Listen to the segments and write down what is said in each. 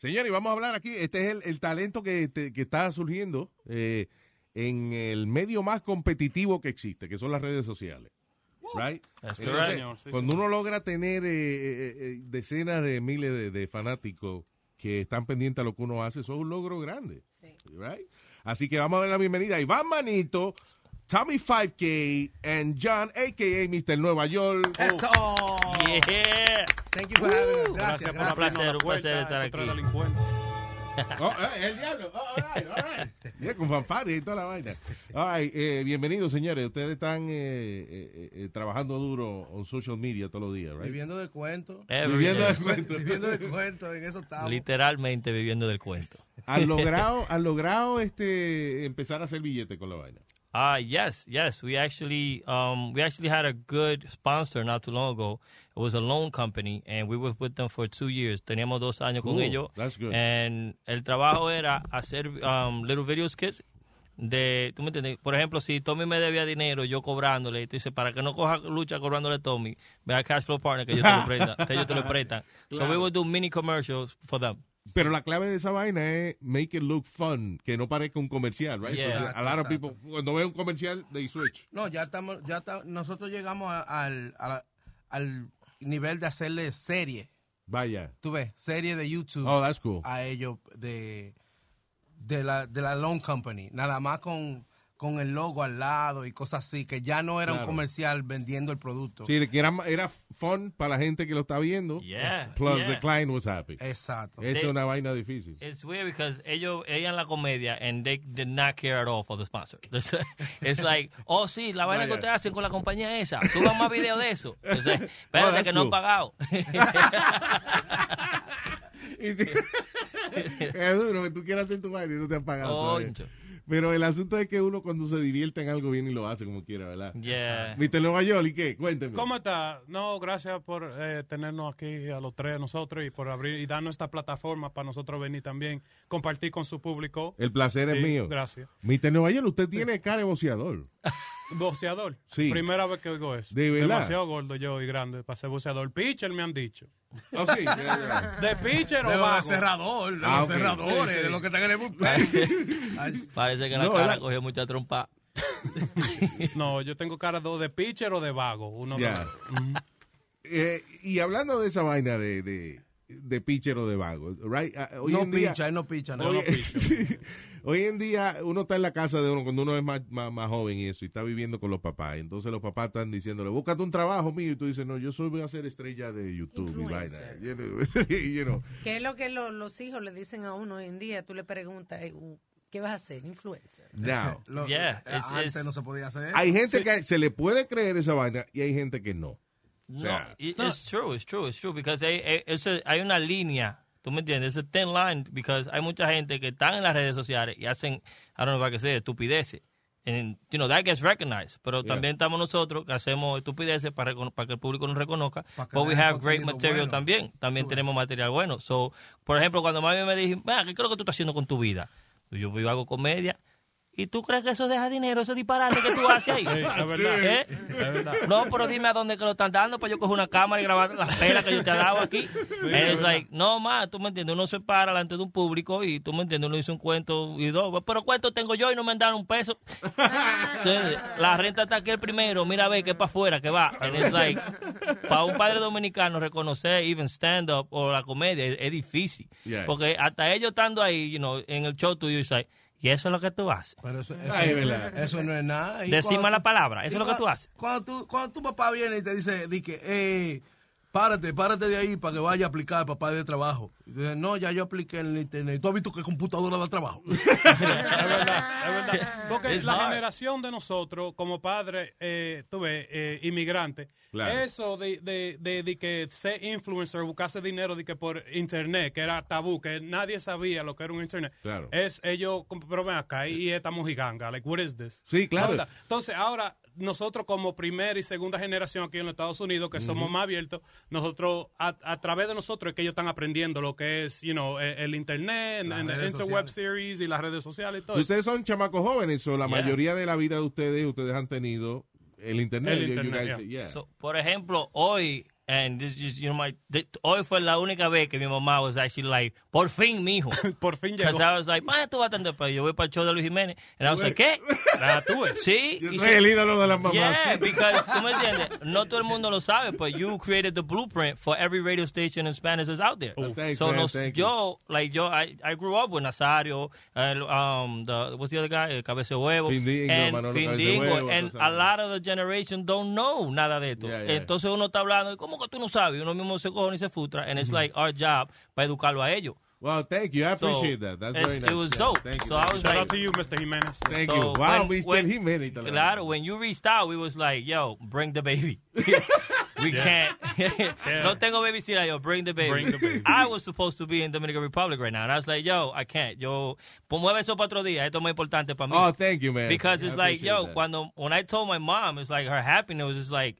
Señores, vamos a hablar aquí. Este es el, talento que, está surgiendo eh, en el medio más competitivo que existe, que son las redes sociales. Right? cuando uno logra tener eh, eh, decenas de miles de, fanáticos que están pendientes a lo que uno hace, eso es un logro grande. Right? Así que vamos a dar la bienvenida a Iván Manito, Tommy 5K, and John, a.k.a. Mr. Nueva York. Gracias, por Placer, un placer estar aquí. Eh, el diablo. con y toda la vaina. Eh, bienvenidos, señores. Ustedes están eh, eh trabajando duro en social media todos los días, Viviendo del cuento. viviendo del cuento. viviendo del cuento, en eso estamos. Literalmente viviendo del cuento. ¿Han logrado, han logrado este, empezar a hacer billetes con la vaina? Uh yes, yes. We actually um we actually had a good sponsor not too long ago. It was a loan company and we were with them for two years. Teníamos dos años cool. con ellos. That's good. And el trabajo era hacer um, little videos skits de, tú me entiendes, por ejemplo, si Tommy me debía dinero, yo cobrándole, tú dices, para que no coja lucha cobrándole a Tommy, ve a Cashflow Partner que yo te lo presta, que yo te lo presta. So we would do mini commercials for them. Pero la clave de esa vaina es make it look fun, que no parezca un comercial, right? a lot of people, cuando ve un comercial, they switch. No, ya estamos, ya nosotros llegamos al nivel de hacerle serie. Vaya. Tú ves, serie de YouTube. Oh, that's cool. A ellos de, de, la, de la Loan Company, nada más con con el logo al lado y cosas así, que ya no era un comercial vendiendo el producto. Sí, era, fun para la gente que lo está viendo. plus the client was happy. Exacto. es una vaina difícil. It's weird because ellos, ella la comedia, and they did not care at all for the sponsor. It's like, oh sí, la vaina que ustedes hacen con la compañía esa, suban más videos de eso. pero espérate que no han pagado. es duro que tú quieras hacer tu vaina y no te han pagado. Pero el asunto es que uno cuando se divierte en algo viene y lo hace como quiera, ¿verdad? Yeah. Nueva York y qué? Cuénteme. ¿Cómo está? No, gracias por eh, tenernos aquí a los tres nosotros y por abrir y darnos esta plataforma para nosotros venir también, compartir con su público. El placer es mío. Gracias. Mister Nueva York, usted tiene cara de boceador. ¿Boceador? Sí. Primera vez que oigo eso. Demasiado gordo yo y grande para ser boceador. Pitcher me han dicho. Oh, ¿De pitcher o de vago? cerrador, de ah, los cerradores, de los que están en el bullpen. Parece que la cara cogió mucha trompa. no, yo tengo cara de, pitcher o de vago. Uno eh, y hablando de esa vaina de de pitcher o de vago. Ah, hoy no en picha, no picha, no, hoy, hoy en día uno está en la casa de uno cuando uno es más, más, joven y eso, y está viviendo con los papás. Entonces los papás están diciéndole, búscate un trabajo mío, y tú dices, no, yo soy voy a ser estrella de YouTube y ¿Qué es lo que los hijos le dicen a uno hoy en día? Tú le preguntas, uh, ¿qué vas a hacer? Influencer. Eh, antes no se podía hacer. Hay gente que se le puede creer esa vaina y hay gente que no no, it's true, it's true, it's true, because hay, eh, una línea ¿Tú me entiendes? Es thin line because hay mucha gente que están en las redes sociales y hacen, I don't know what estupideces. you know, that gets recognized. Pero también estamos nosotros que hacemos estupideces para, que el público nos reconozca. But we have great material también. También tenemos material bueno. So, por ejemplo, cuando mami me dijo, ¿qué creo que tú estás haciendo con tu vida? Yo, yo hago comedia ¿Y tú crees que eso deja dinero, ¿Eso disparate que tú haces ahí? ¿Eh? verdad. No, pero dime a dónde que lo están dando para yo coger una cámara y grabar las pelas que yo te he dado aquí. es like, no más, tú me entiendes, uno se para delante de un público y tú me entiendes, uno hizo un cuento y dos, pero cuento tengo yo y no me dan un peso. Entonces, la renta está aquí el primero, mira ve, que es para afuera, que va. like, para un padre dominicano reconocer even stand-up o la comedia es, difícil. Porque hasta ellos estando ahí, you know, en el show tuyo, y y eso es lo que tú haces. Pero eso, eso no es nada. Decima la palabra, eso es lo que tú haces. Cuando, tu papá viene y te dice, di que, eh, párate, párate de ahí para que vaya a aplicar papá de trabajo. no, ya yo apliqué en el internet. ¿Tú has visto que computadora da trabajo? es verdad, es verdad. Porque la generación de nosotros, como padres, eh, tú ves, eh, inmigrantes, eso de, de, de, que ser influencer, buscarse dinero de que por internet, que era tabú, que nadie sabía lo que era un internet, es ellos, pero ven acá, y estamos giganga, like, what is this? Sí, claro. entonces, ahora, nosotros como primera y segunda generación aquí en los Estados Unidos, que somos más abiertos, nosotros, a, través de nosotros es que ellos están aprendiendo lo que es, you know, e, el, internet, las web series y las redes sociales y todo. Ustedes son chamacos jóvenes, o la mayoría de la vida de ustedes, ustedes han tenido el internet. por ejemplo, hoy And this is, you know, my, this, hoy fue la única vez que mi mamá was actually like, por fin, mijo. por fin llegó. Because I was like, mañana tú vas a tener pero yo voy para el show de Luis Jiménez. And I was like, ¿qué? Nada, ah, tú, sí. Yo soy so, el ídolo de las mamás. Yeah, because, tú me entiendes, no todo el mundo lo sabe, but you created the blueprint for every radio station in Spanish that's out there. Oh, thanks, so, man, nos, thank yo, you. like, yo, I, I grew up with Nazario, and, um, the, what's the other guy? El Cabeza Huevo. Findingo, and Findingo, Huevo, And a lot of the generation don't know nada de esto. Yeah, yeah. Entonces uno está hablando, ¿cómo que tú no sabes? Uno mismo se y se frustra. And it's like our job para educarlo a ellos. Well, thank you. I appreciate so, that. That's very nice. It was yeah, dope. Thank you. So I was Shout like, out to you, Mr. Jimenez. Thank so you. Wow, when, we when, Jimenez. Claro, when you reached out, we was like, yo, bring the baby. we can't. No tengo babysitter, yo, bring the baby. Bring the baby. I was supposed to be in Dominican Republic right now, and I was like, yo, I can't. Yo, pues mueve eso para otro día. Esto es muy importante para mí. Oh, thank you, man. Because yeah, it's I like, yo, cuando, when I told my mom, it's like her happiness was just like,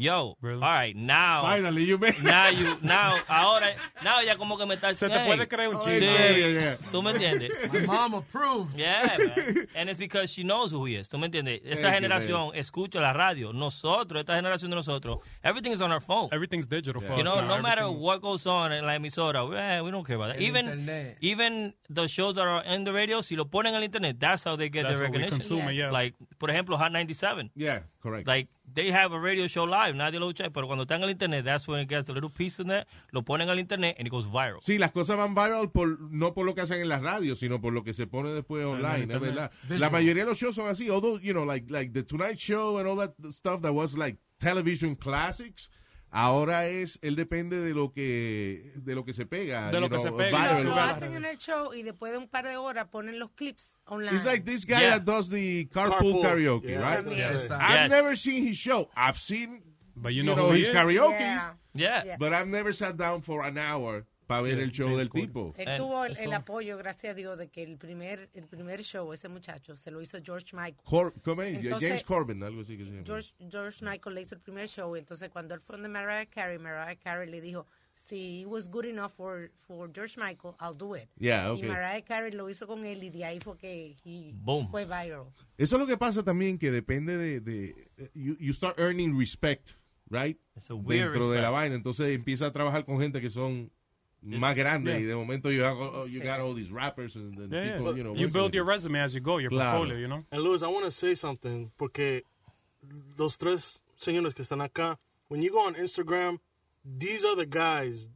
Yo, Bro. all right, now. Finally, you made Now you, now, ahora, now ya como que me está Se te puede creer un chiste. Yeah, ¿Tú me entiendes? My mom approved. Yeah, man. And it's because she knows who he is. ¿Tú me entiendes? Esta generación escucha la radio. Nosotros, esta generación de nosotros, everything is on our phone. Everything's digital You know, no matter what goes on en la emisora, we eh, don't care about that. Even, even the shows that are in the radio, si lo ponen en el internet, that's how they get the recognition. yeah. Like, por ejemplo, Hot 97. Yeah, correct. Like, they have a radio show live, nadie lo escucha, pero cuando está en el internet, that's when it gets a little piece in that. lo ponen al internet and it goes viral. Sí, las cosas van viral por, no por lo que hacen en las radios, sino por lo que se pone después online, es verdad. La mayoría de los shows son así, although, you know, like, like The Tonight Show and all that stuff that was like television classics, Ahora es, él depende de lo que, de lo que se pega. De lo que se pega. Lo, hacen en el show y después de un par de horas ponen los clips online. It's like this guy that does the carpool, karaoke, right? I've never seen his show. I've seen, but you know, his karaoke. Yeah. yeah. But I've never sat down for an hour para ver el show del tipo. Él eh, tuvo el, apoyo, gracias a Dios, de que el primer el primer show, ese muchacho, se lo hizo George Michael. James Corbin, algo así que se llama. George, George Michael le hizo el primer show, entonces cuando él fue de Mariah Carey, Mariah Carey le dijo, si it was good enough for, George Michael, I'll do it. Y Mariah Carey lo hizo con él y de ahí fue que fue viral. Eso es lo que pasa también, que depende de... de you, you start earning respect, right? Dentro de la vaina. Entonces empieza a trabajar con gente que son más grande yeah. y de momento you, have, oh, you got all these rappers and then yeah, people, yeah. you know. You build your resume as you go, your claro. portfolio, you know. And Luis, I want to say something porque los tres señores que están acá, when you go on Instagram, these are the guys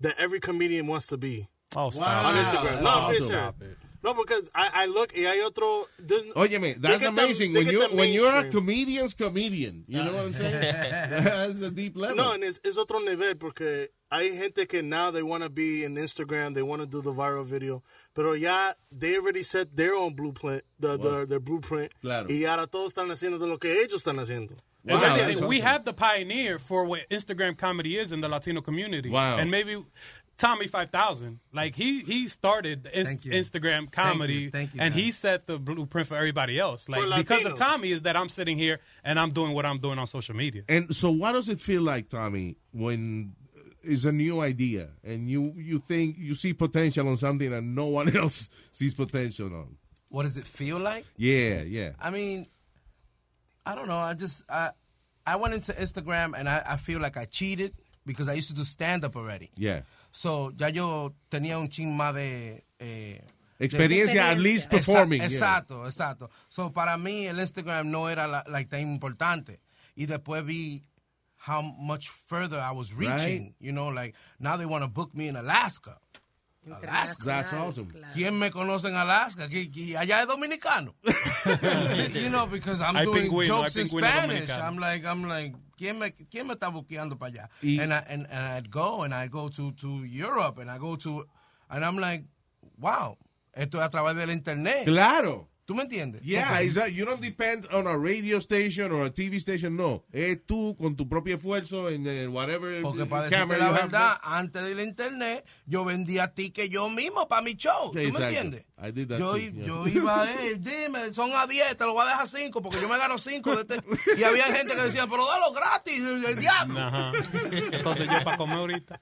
that every comedian wants to be. Oh, stop. Wow. On Instagram. That's no, awesome. No, because I, I look, y hay otro. Óyeme, that's amazing. Them, when, you, when you're a comedian's comedian, you know what I'm saying? that's a deep level. No, and it's, it's otro nivel porque hay gente que now they want to be in Instagram, they want to do the viral video. Pero ya, they already set their own blueprint, the, the their, their blueprint. Claro. Y ahora todos están haciendo de lo que ellos están haciendo. Wow. Wow. we have the pioneer for what Instagram comedy is in the Latino community. Wow. And maybe Tommy Five Thousand. Like he he started the inst- Instagram comedy, Thank you. Thank you, and man. he set the blueprint for everybody else. Like For because of Tommy is that I'm sitting here and I'm doing what I'm doing on social media. And so, what does it feel like, Tommy, when uh, it's a new idea and you you think you see potential on something that no one else sees potential on? What does it feel like? Yeah, yeah. I mean, I don't know. I just I I went into Instagram and I, I feel like I cheated because I used to do stand up already. Yeah. So, ya yo tenía un ching más eh, de... experiencia, at least performing. Exacto, exacto. So, para mí el Instagram no era la, like, tan importante. Y después vi how much further I was reaching. You know, like, now they want to book me in Alaska. Alaska. That's awesome. ¿Quién me conoce en Alaska? allá es dominicano. you know, because I'm doing jokes in Spanish. I'm like, I'm like, ¿quién me, quién me está buqueando para allá? Y, and, I, and, I'd go, and I go to, to Europe, and I go to, and I'm like, wow, esto es a través del internet. Claro. ¿Tú me entiendes? Yeah, you don't depend on a radio station or a TV station, no. Es tú con tu propio esfuerzo en whatever Porque para decirte la verdad, antes del internet, yo vendía tickets yo mismo para mi show. ¿Tú me entiendes? yo, yo iba a él, dime, son a 10, te lo voy a dejar 5 porque yo me gano 5. Este... Y había gente que decía, pero dalo gratis, el diablo. Entonces yo para comer ahorita.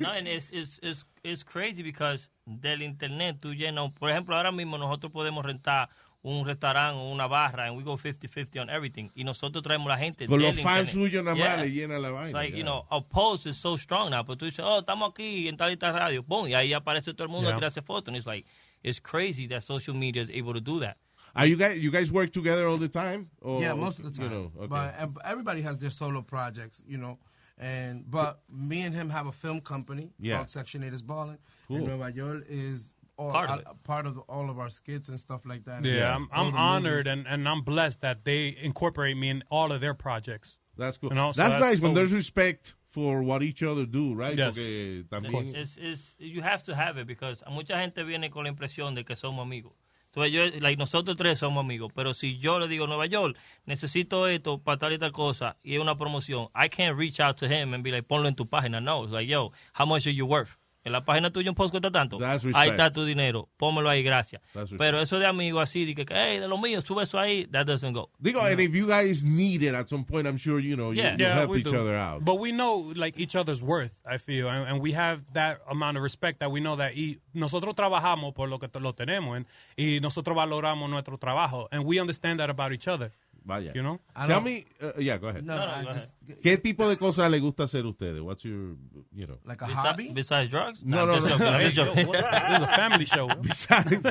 no, and it's, it's, it's, it's crazy because del internet, tú llenas, por ejemplo, ahora mismo nosotros podemos rentar un restaurante o una barra and we go 50-50 on everything y nosotros traemos la gente con los fans suyos nada más le llena la vaina like, you know our post is so strong now pero pues tú dices oh estamos aquí en tal y tal radio boom y ahí aparece todo el mundo yeah. a tirarse fotos and it's like it's crazy that social media is able to do that Are you guys you guys work together all the time? Or, yeah, most of the time. You know, okay. But everybody has their solo projects, you know. And but me and him have a film company yeah. called Section Eight is Ballin', cool. Nueva York is all, part, of part of all of our skits and stuff like that. Yeah, yeah. I'm, I'm honored and, and I'm blessed that they incorporate me in all of their projects. That's cool. You know, so that's, nice cool. when there's respect for what each other do, right? Yes. Porque eh, también... It's, it's, you have to have it because mucha gente viene con la impresión de que somos amigos. So yo, like, nosotros tres somos amigos, pero si yo le digo Nueva York, necesito esto para tal y tal cosa y es una promoción, I can't reach out to him and be like, ponlo en tu página. No, it's like, yo, how much are you worth? en la página tuya un post cuesta tanto. Ahí está tu dinero. Pómelo ahí, gracias. Pero eso de amigo así, de que, hey, de lo mío, sube eso ahí, that doesn't go. Digo, and if you guys need it at some point, I'm sure, you know, you, help each other out. But we know, like, each other's worth, I feel. And, we have that amount of respect that we know that y nosotros trabajamos por lo que lo tenemos y nosotros valoramos nuestro trabajo. And we understand that about each other. Vaya. You know? Ah, Tell me, uh, yeah, go ahead. No, no, no, go ahead. ¿Qué tipo de cosas le gusta hacer a ustedes? What's your, you know? Like a Besi hobby? Besides drugs? No, no, no. This is a family show. Besides,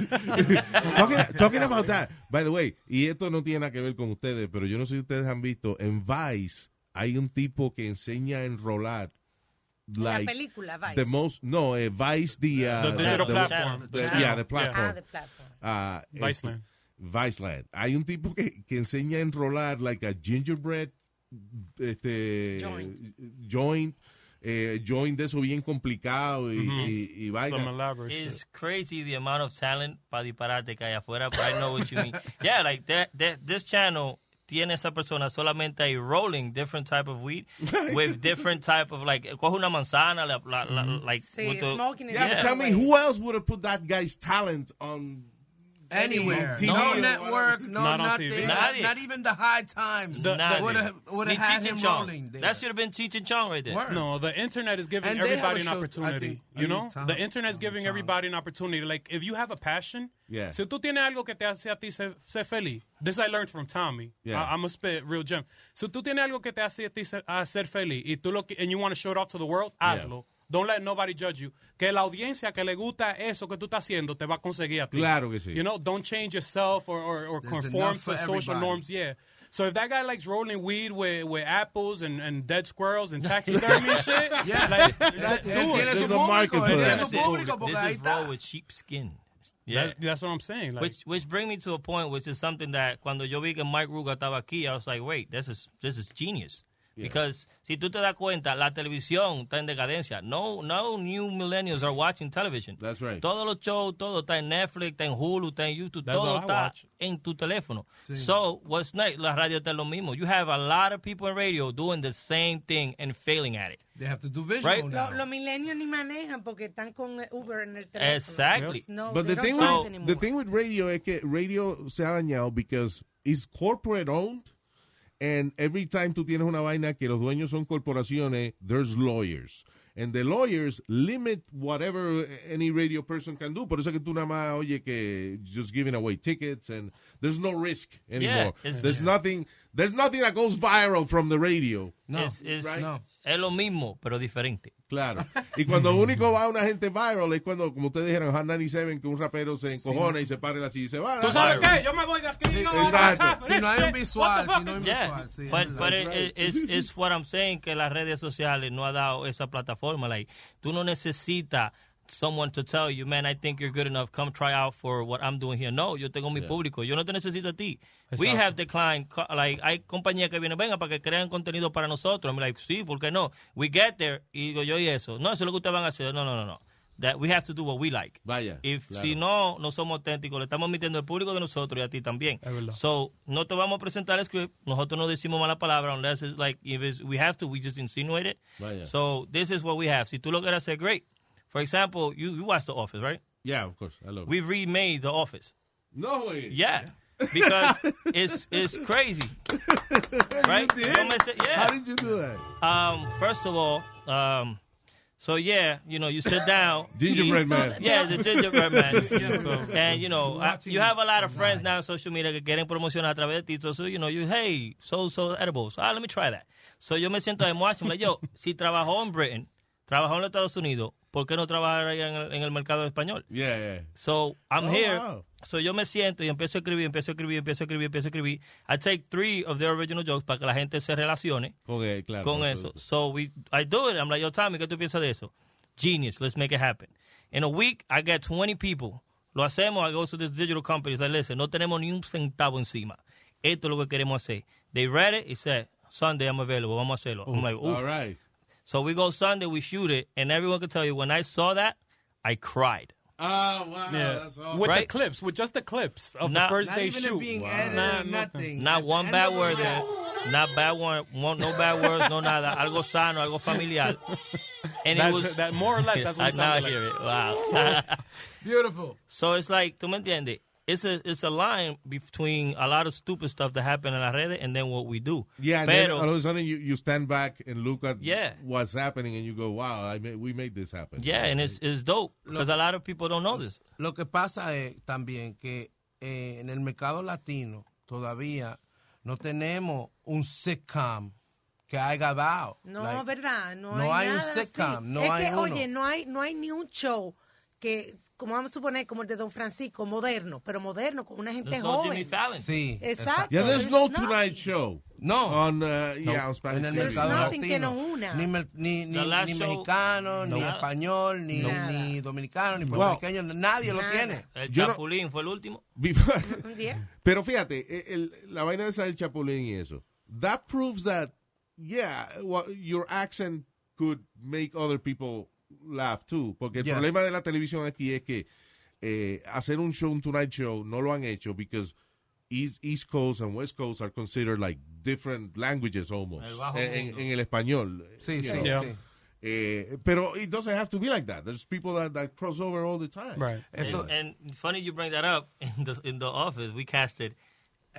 talking, talking about that, by the way, y esto no tiene nada que ver con ustedes, pero yo no sé si ustedes han visto, en Vice hay un tipo que enseña a enrolar Like la película Vice. The most, no, eh, Vice the, uh, the digital the, platform. The, yeah, the platform. Ah, the platform. Uh, Vice Land. Este, Vice Land, Hay un tipo que, que enseña a enrolar like a gingerbread este, joint, joint eh, join de eso bien complicado y, It's crazy the amount of talent para disparate que hay afuera, but I know what you mean. yeah, like that, this channel tiene esa persona solamente ahí rolling different type of weed with different type of like coge una manzana like sí, with the, yeah, tell me who else would have put that guy's talent on Anywhere. Anywhere. No, no network, no not nothing. Not, not, even the high times would have would have had him Chong. rolling there. That should have been Cheech and Chong right there. Word. No, the internet is giving and everybody an show, opportunity. Think, you know? Tom, the internet's Tom, giving Tom. everybody an opportunity. Like, if you have a passion, yeah. si tú tienes algo que te hace a ti ser, feliz, this I learned from Tommy. Yeah. I, am a spit real gem. Si tú tienes algo que te hace a ti ser, feliz and you want to show it off to the world, hazlo. Yeah. Don't let nobody judge you. Que la audiencia que le gusta eso que tú estás haciendo te va a conseguir a ti. Claro que sí. You know, don't change yourself or, or, or conform to social everybody. norms. Yeah. So if that guy likes rolling weed with, with apples and, and dead squirrels and taxidermy and shit, yeah, like, that's, do it. a market for that. a público with sheepskin. Yeah, that, that's what I'm saying. Like, which which bring me to a point, which is something that cuando yo vi que Mike Ruga estaba aquí, I was like, wait, this is this is genius yeah. because Si tú te das cuenta, la televisión está en decadencia. No, no new millennials are watching television. That's right. Todos los shows, todo está en Netflix, está en Hulu, está en YouTube, todo está en tu teléfono. So, what's next? La radio está lo mismo. You have a lot of people in radio doing the same thing and failing at it. They have to do visual right? Los lo millennials ni manejan porque están con Uber en el teléfono. Exactly. No, But the thing, with, the thing with radio es que radio se ha dañado because it's corporate owned. And every time tú tienes una vaina que los dueños son corporaciones, there's lawyers. And the lawyers limit whatever any radio person can do. Por eso que tú nada más oye que just giving away tickets and there's no risk anymore. Yeah, there's yeah. nothing there's nothing that goes viral from the radio. No, it's, it's, right? no. Es lo mismo, pero diferente. Claro. Y cuando único va una gente viral es cuando, como ustedes dijeron, Seven que un rapero se encojona y se pare así y se va. ¿Tú sabes qué? Yo me voy de aquí. Exacto. Si no hay un visual, si no hay un visual. pero es what I'm saying, que las redes sociales no ha dado esa plataforma. Like, tú no necesitas someone to tell you, man, I think you're good enough. Come try out for what I'm doing here. No, yo tengo mi público. Yo no te necesito a ti. We have declined Like, hay compañías que vienen, venga, para que crean contenido para nosotros. I'm like, sí, ¿por qué no? We get there. Y digo yo, y eso. No, eso es lo que ustedes van a hacer. No, no, no, no. That we have to do what we like. Vaya. If, Si no, no somos auténticos. Le estamos mintiendo al público de nosotros y a ti también. So, no te vamos a presentar el script. Nosotros no decimos mala palabra unless it's like, if we have to, we just insinuate it. Vaya. So, this is what we have. Si tú lo quieres hacer, great. For example, you you watch The Office, right? Yeah, of course, I love. We remade The Office. No way. Yeah. yeah. Because it's it's crazy, right? You did? Say, yeah. How did you do that? Um, first of all, um, so yeah, you know, you sit down. gingerbread man. Yeah, the gingerbread man. and you know, I, you have a lot of friends now on social media getting promotion a través de ti. So you know, you hey, so so edibles. So, ah, let me try that. So yo me siento, I'm Like yo, si trabajó en Britain, trabajó en los Estados Unidos, ¿por qué no trabajar ahí en el mercado español? Yeah, yeah. So I'm oh, here. So yo me siento y empiezo a escribir, empiezo a escribir, empiezo a escribir, empiezo a escribir. I take three of their original jokes para que la gente se relacione okay, claro, con eso. So we, I do it. I'm like, yo, Tommy, ¿qué tú piensas de eso? Genius. Let's make it happen. In a week, I get 20 people. Lo hacemos. I go to this digital company. It's like, listen, no tenemos ni un centavo encima. Esto es lo que queremos hacer. They read it. It said, Sunday I'm available. Vamos a hacerlo. I'm like, All right. So we go Sunday, we shoot it, and everyone can tell you when I saw that, I cried. Oh wow, yeah. that's awesome. With Right? the clips, with just the clips of Not- the first day even shoot. or nothing. Not one bad word there. Not bad word. No no bad words. No nada. Algo sano. Algo familiar. And it was that more or less that's what I now like. hear it. Wow. Beautiful. so it's like, ¿tú me entiendes? it's a it's a line between a lot of stupid stuff that happened in las redes and then what we do. Yeah, Pero, all of a sudden you, you stand back and look at what's happening and you go, wow, I made, we made this happen. Yeah, and it's, it's dope because a lot of people don't know this. Lo que pasa es también que eh, en el mercado latino todavía no tenemos un sitcom que haya dado. No, verdad, no, hay, nada un sitcom, no es que, Oye, no hay, no hay ni un show que, como vamos a suponer, como el de Don Francisco, moderno, pero moderno, con una gente joven. Jimmy Fallon. Sí. Exacto. Yeah, there's, no Tonight Show. No. On, uh, Yeah, No en que nos una. Ni, ni, ni, mexicano, ni español, ni, dominicano, ni puertorriqueño. nadie lo tiene. El Chapulín fue el último. Pero fíjate, e, el, la vaina de esa del Chapulín y eso. That proves that, yeah, your accent could make other people laugh too. Porque el yes. problema de la televisión aquí es que eh, hacer un show, un Tonight Show, no lo han hecho because East, East Coast and West Coast are considered like different languages almost en, en, el español. Sí, sí, yeah. sí. Eh, pero it doesn't have to be like that. There's people that, that cross over all the time. Right. And, so, and funny you bring that up. In the in the office, we casted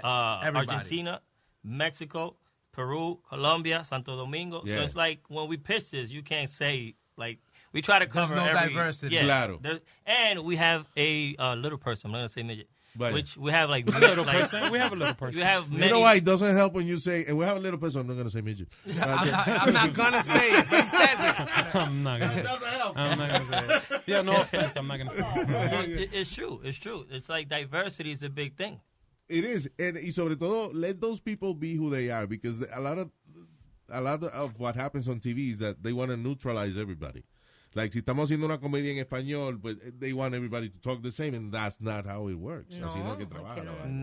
uh, Argentina, Mexico, Peru, Colombia, Santo Domingo. Yeah. So it's like when we pitch this, you can't say like we try to cover There's no every, diversity. Yeah, claro. and we have a uh, little person. I'm not gonna say midget. But Which we have like little like, person. We have a little person. You have many. You know why it doesn't help when you say, and we have a little person. I'm not gonna say midget. I'm, not, I'm, not, gonna say it. But he said it. I'm not gonna. That doesn't help. I'm not gonna say it. Yeah, no offense. I'm not gonna say it. it. It's true. It's true. It's like diversity is a big thing. It is, and y sobre todo, let those people be who they are, because a lot of a lot of what happens on TV is that they want to neutralize everybody. like si estamos haciendo una comedia en español, pues eh, they want everybody to talk the same and that's not how it works. No, así no que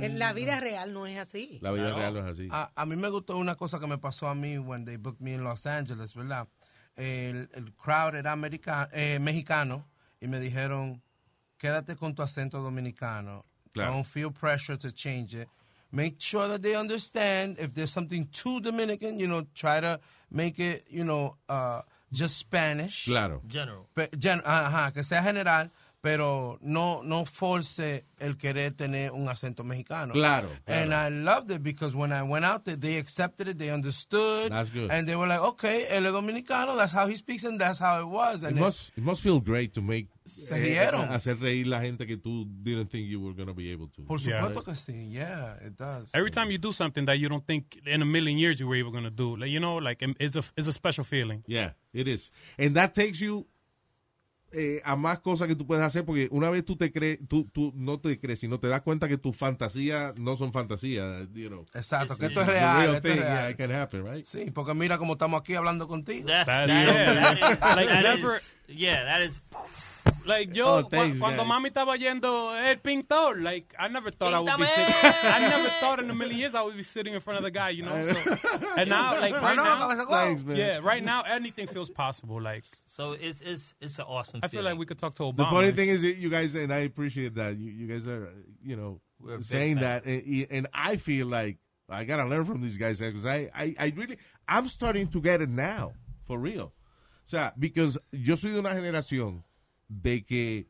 En la vida real no es así. La vida real no es así. A, mí me gustó una cosa que me pasó a mí when they booked me in Los Angeles, ¿verdad? El, el crowd era eh, mexicano y me dijeron, quédate con tu acento dominicano. Don't feel pressure to change it. Make sure that they understand if there's something too Dominican, you know, try to make it, you know, uh, just Spanish. Claro. General. Pe- gen- ajá, que sea general pero no no force el querer tener un acento mexicano. Claro, And I loved it because when I went out there, they accepted it, they understood. That's good. And they were like, okay, el dominicano, that's how he speaks and that's how it was. And it, must, it must feel great to make... Se eh, rieron. Eh, hacer reír la gente que tú didn't think you were going to be able to. Por supuesto que sí, yeah, it does. Every time you do something that you don't think in a million years you were even going to do, like, you know, like em, it's a, it's a special feeling. Yeah, it is. And that takes you eh, a más cosas que tú puedes hacer, porque una vez tú te crees, tú, tú no te crees, sino te das cuenta que tus fantasías no son fantasías, you know. Exacto, que esto es real. thing, es real. it can happen, right? Sí, porque mira como estamos aquí hablando contigo. That's, yeah like, that is, yeah, that is... Like yo, oh, cuando guys. mami estaba yendo el pintor, like I never thought I would be sitting. I never thought in a million years I would be sitting in front of the guy, you know. and now, like right now, yeah, right now anything feels possible. Like So it's it's it's an awesome. I feel feeling. like we could talk to Obama. The funny thing is, you guys and I appreciate that. You, you guys are you know We're saying that, and, and, I feel like I gotta learn from these guys because I, I I really I'm starting to get it now for real. So because yo soy de una generación de que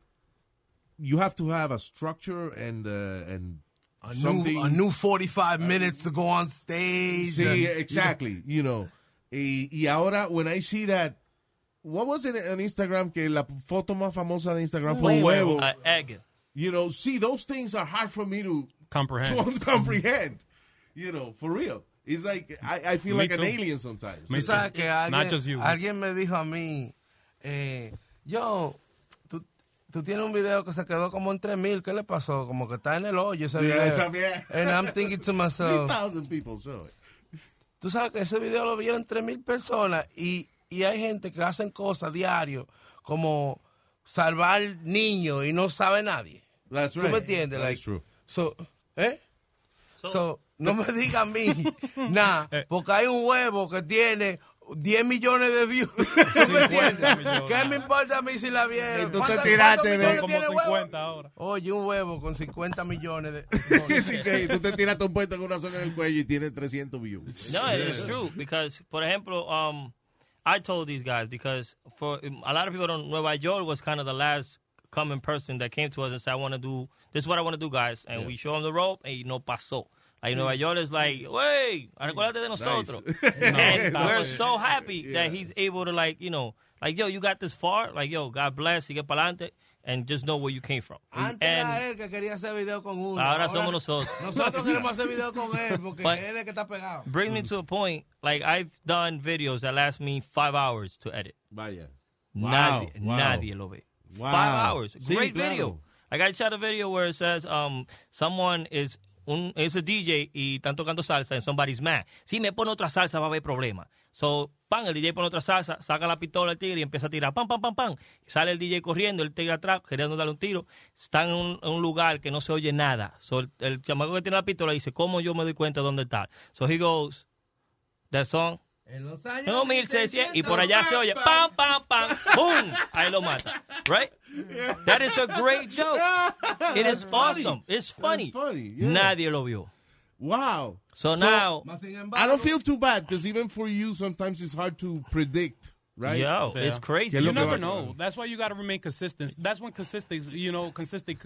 you have to have a structure and uh, and a something. New, a new 45 uh, minutes to go on stage. See, and, exactly. You know, you know. Y, y ahora, when I see that What was it on Instagram que la foto más famosa de Instagram fue un huevo? egg. You know, see, those things are hard for me to comprehend. To comprehend. You know, for real. It's like, I, I feel like an alien sometimes. Me que alguien, Not just you. alguien me dijo a mí, eh, yo, tú, tú, tienes un video que se quedó como en 3.000, ¿qué le pasó? Como que está en el hoyo ese video. Yeah. And I'm thinking to myself. 3,000 people saw it. Tú sabes que ese video lo vieron 3.000 personas y y hay gente que hacen cosas diario como salvar niños y no sabe nadie. ¿Tú me entiendes? That's So, ¿eh? So, no me digan a mí nada, eh. porque hay un huevo que tiene 10 millones de views. ¿Tú me entiendes? ¿Qué me importa a mí si la vieron? Y tú te tiraste de 50 ahora. Oye, un huevo con 50 millones de views. sí, tú te tiraste un puesto con una zona en el cuello y tiene 300 views. No, es true, because, por ejemplo, um, I told these guys because for a lot of people don't know why Joel was kind of the last coming person that came to us and said, I want to do this is what I want to do, guys. And yeah. we show him the rope and you know, pasó. Like, you why York mm. is like, hey recuérdate de nosotros. Nice. and we're so happy yeah. that he's able to, like, you know, like, yo, you got this far. Like, yo, God bless, sigue pa'lante and just know where you came from. and video Bring me to a point, like I've done videos that last me five hours to edit. Vaya. Wow. Nadie, wow. nadie lo ve. Wow. Five hours. Sí, Great claro. I Like I shot a video where it says um, someone is un, es DJ y están tocando salsa en Somebody's Man. Si me pone otra salsa va a haber problema. So, pan, el DJ pone otra salsa, saca la pistola al tigre y empieza a tirar, pam, pam, pam, pam. Sale el DJ corriendo, el tigre atrás, queriendo darle un tiro. Está en un, lugar que no se oye nada. el, chamaco que tiene la pistola dice, ¿cómo yo me doy cuenta dónde está? So, he goes, that song, En los años. No, 1600. Y por allá se oye. ¡Pam, pam, pam! ¡Boom! Ahí lo mata. Right? Yeah. That is a great joke. It is awesome. It's funny. funny. Yeah. Nadie lo vio. Wow. So, so now. I don't feel too bad because even for you, sometimes it's hard to predict. Yo, yeah. it's crazy. You never know. That's why you got to remain consistent. That's when consistency, you know, consistency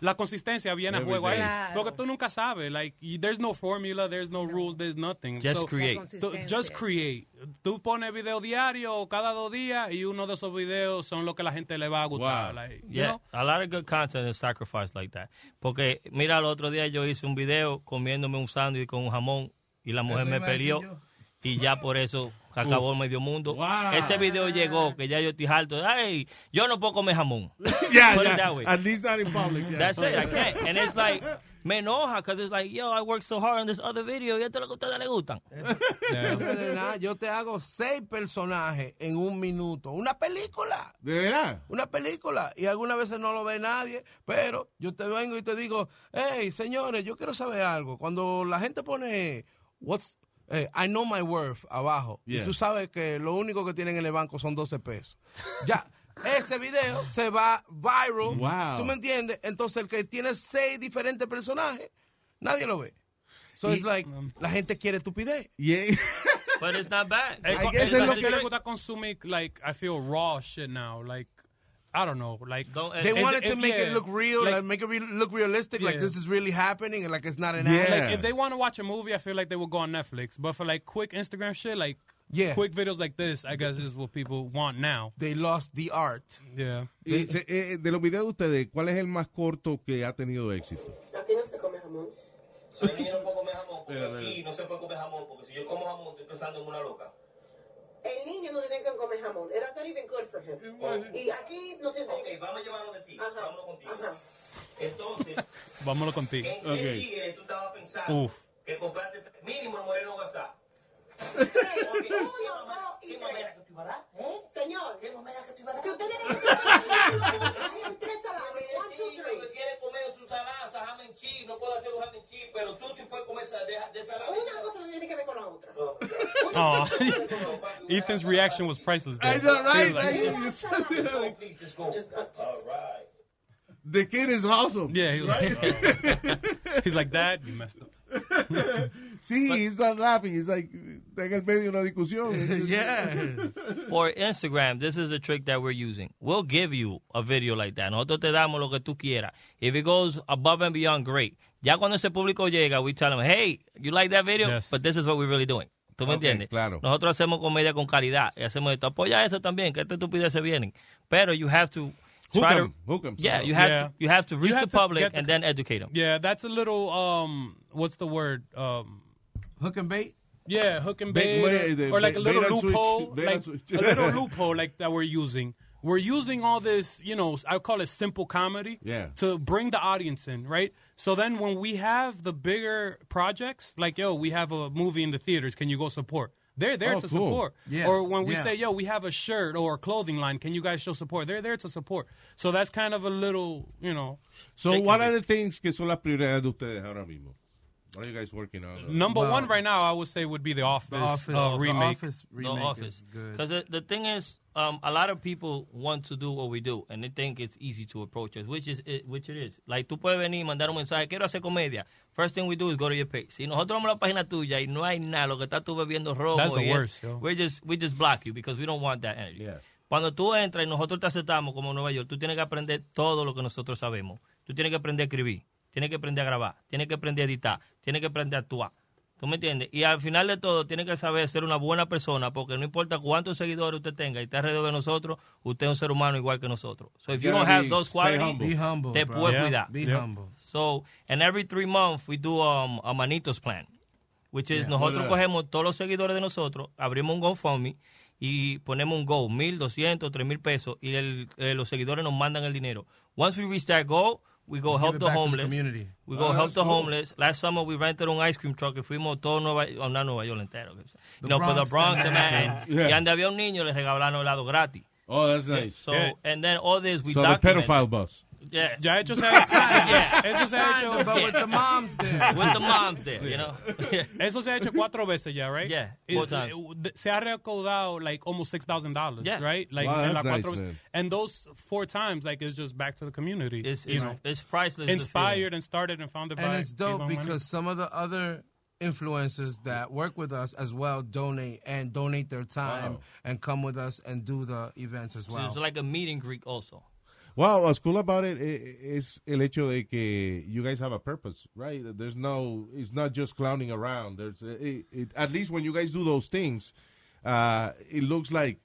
La consistencia viene a juego ahí. Porque tú nunca sabes. Like, there's no formula, there's no, no. rules, there's nothing. Just create. Just create. Tú pones video diario cada dos días y uno de esos videos son lo que la gente le va a gustar. Like, yeah, know? a lot of good content is sacrificed like that. Porque, mira, el otro día yo hice un video comiéndome un sándwich con un jamón y la mujer me pidió y ya por eso acabó medio mundo. Ese video llegó, que ya yo estoy alto. Ay, yo no puedo comer jamón. yeah, yeah. At least not in public. That's it, I can't. And it's like, me enoja, because it's like, yo, I worked so hard on this other video, y esto es lo que ustedes les gustan. yo te hago seis personajes en un minuto. Una película. ¿De verdad? Una película. Y algunas veces no lo ve nadie, pero yo te vengo y te digo, hey, señores, yo quiero saber algo. Cuando la gente pone, what's... Eh, I know my worth abajo. Y tú sabes que lo único que tienen en el banco son 12 pesos. ya. Ese video se va viral. Wow. ¿Tú me entiendes? Entonces, el que tiene seis diferentes personajes, nadie lo ve. So it's like, mm. la gente quiere estupidez. Yeah. But it's not bad. I guess es lo que le gusta consumir, like, I feel raw shit now. Like, I don't know, like don't, they wanted to make it look real, like, make it look realistic, like this is really happening, and like it's not an yeah. act. Like, if they want to watch a movie, I feel like they would go on Netflix. But for like quick Instagram shit, like quick videos like this, I guess is what people want now. They lost the art. Yeah. Eh, eh, de los videos de ustedes, ¿cuál es el más corto que ha tenido éxito? Aquí no se come jamón. Yo no poco jamón, porque aquí no se puede comer jamón, porque si yo como jamón estoy pensando en una loca el niño no tiene que comer jamón. Era not even good for him. Y aquí no se Ok, vamos a llevarlo de ti. Ajá. Vámonos contigo. Ajá. Entonces... Vámonos contigo. ¿En okay. qué tigre tú estabas pensando? Que compraste mínimo el moreno gazá? No Ethan's reaction was priceless. I know, right? Like, Just All right. The kid is awesome. Yeah, he's was, he's like, Dad, you messed up. sí, he's not laughing. He's like, en el medio de una discusión. yeah. For Instagram, this is the trick that we're using. We'll give you a video like that. Nosotros te damos lo que tú quieras. If it goes above and beyond, great. Ya cuando ese público llega, we tell them, hey, you like that video? Yes. But this is what we're really doing. ¿Tú me entiendes? Claro. Nosotros hacemos comedia con calidad. Y hacemos esto. Apoya eso también, que estas se vienen. Pero you have to... Hook try them. to hook them. Yeah, you have yeah. To, you have to reach have the public the, and then educate them. Yeah, that's a little um, what's the word? Um, hook and bait. Yeah, hook and bait, bait, or, or like a little loophole, like a little loophole like that we're using. We're using all this, you know, I call it simple comedy yeah. to bring the audience in, right? So then when we have the bigger projects, like yo, we have a movie in the theaters, can you go support? They're there oh, to cool. support. Yeah. Or when we yeah. say, yo, we have a shirt or a clothing line, can you guys show support? They're there to support. So that's kind of a little, you know. So, what are the things que son las prioridades de ustedes ahora mismo? What are you guys working on? Uh, Number one right now, I would say, would be the Office, remake. The Office uh, remake the office. is good. Because the, thing is, um, a lot of people want to do what we do, and they think it's easy to approach us, which is it, which it is. Like, tú puedes venir y mandar un mensaje, quiero hacer comedia. First thing we do is go to your page. Si nosotros vamos a la página tuya y no hay nada, lo que estás tú bebiendo rojo. That's the worst, We just, we just block you because we don't want that energy. Yeah. Cuando tú entras y nosotros te aceptamos como Nueva York, tú tienes que aprender todo lo que nosotros sabemos. Tú tienes que aprender a escribir tiene que aprender a grabar, tiene que aprender a editar, tiene que aprender a actuar. ¿Tú me entiendes? Y al final de todo, tiene que saber ser una buena persona, porque no importa cuántos seguidores usted tenga y está alrededor de nosotros, usted es un ser humano igual que nosotros. So if you, don't have those qualities, humble. te puedes cuidar. Be humble. So, and every three months we do um, a manitos plan, which is nosotros cogemos todos los seguidores de nosotros, abrimos un GoFundMe y ponemos un Go, mil, doscientos, tres mil pesos, y eh, los seguidores nos mandan el dinero. Once we reach that goal, we go help the homeless. community. We oh, go help the homeless. Last summer we rented an ice cream truck. Y fuimos todo Nueva York, oh, no Nueva York entero. You know, for the Bronx and Manhattan. Yeah. Y donde había un niño le regalaron helado gratis. Oh, that's nice. so, and then all this we so documented. So the pedophile bus. Yeah. Yeah, hecho se ha hecho. Yeah. Eso se ha hecho. But with the moms there. With the moms there, you know. Eso se ha hecho cuatro veces ya, right? Yeah, four times. Eh, se ha recaudado like almost $6,000, yeah. right? Like wow, that's nice, man. And those four times, like, it's just back to the community. It's, it's, know? it's priceless. Inspired and started and founded and by. And it's dope because money. some of the other influencers that work with us as well donate and donate their time wow. and come with us and do the events as well. So it's like a meet and greet also. Well, what's cool about it is el hecho de que you guys have a purpose, right? There's no, it's not just clowning around. There's, it, eh, eh, it, at least when you guys do those things, uh, it looks like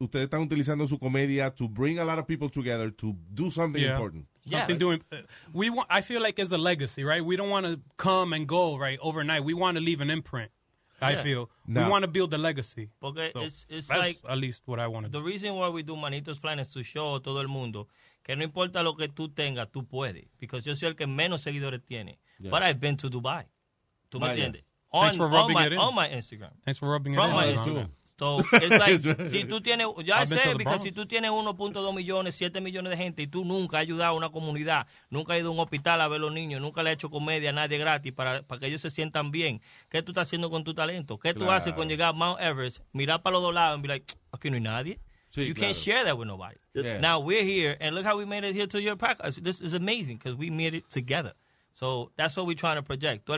ustedes están utilizando su comedia to bring a lot of people together to do something yeah. important. Something yeah. doing. Uh, we want. I feel like it's a legacy, right? We don't want to come and go right overnight. We want to leave an imprint. I feel No. we want to build a legacy. Porque So, it's, it's that's like at least what I want to do. the reason why we do Manitos Plan is to show todo el mundo que no importa lo que tú tengas, tú puedes. Because yo soy el que menos seguidores tiene. But I've been to Dubai. ¿Tú me Vaya. Thanks for rubbing my, it in. on my Instagram. Thanks for rubbing it From in. my Instagram. So, like, si tú tienes, ya sé, porque si tú tienes 1.2 millones, 7 millones de gente y tú nunca has ayudado a una comunidad, nunca has ido a un hospital a ver a los niños, nunca le has hecho comedia a nadie gratis para, para que ellos se sientan bien, ¿qué tú estás haciendo con tu talento? ¿Qué tú haces con llegar a Mount Everest, mirar para los dos lados y be like, aquí no hay nadie? Sí, you can't share that with nobody. Now we're here, and look how we made it here to your podcast. This is amazing because we made it together. So that's what we're trying to project.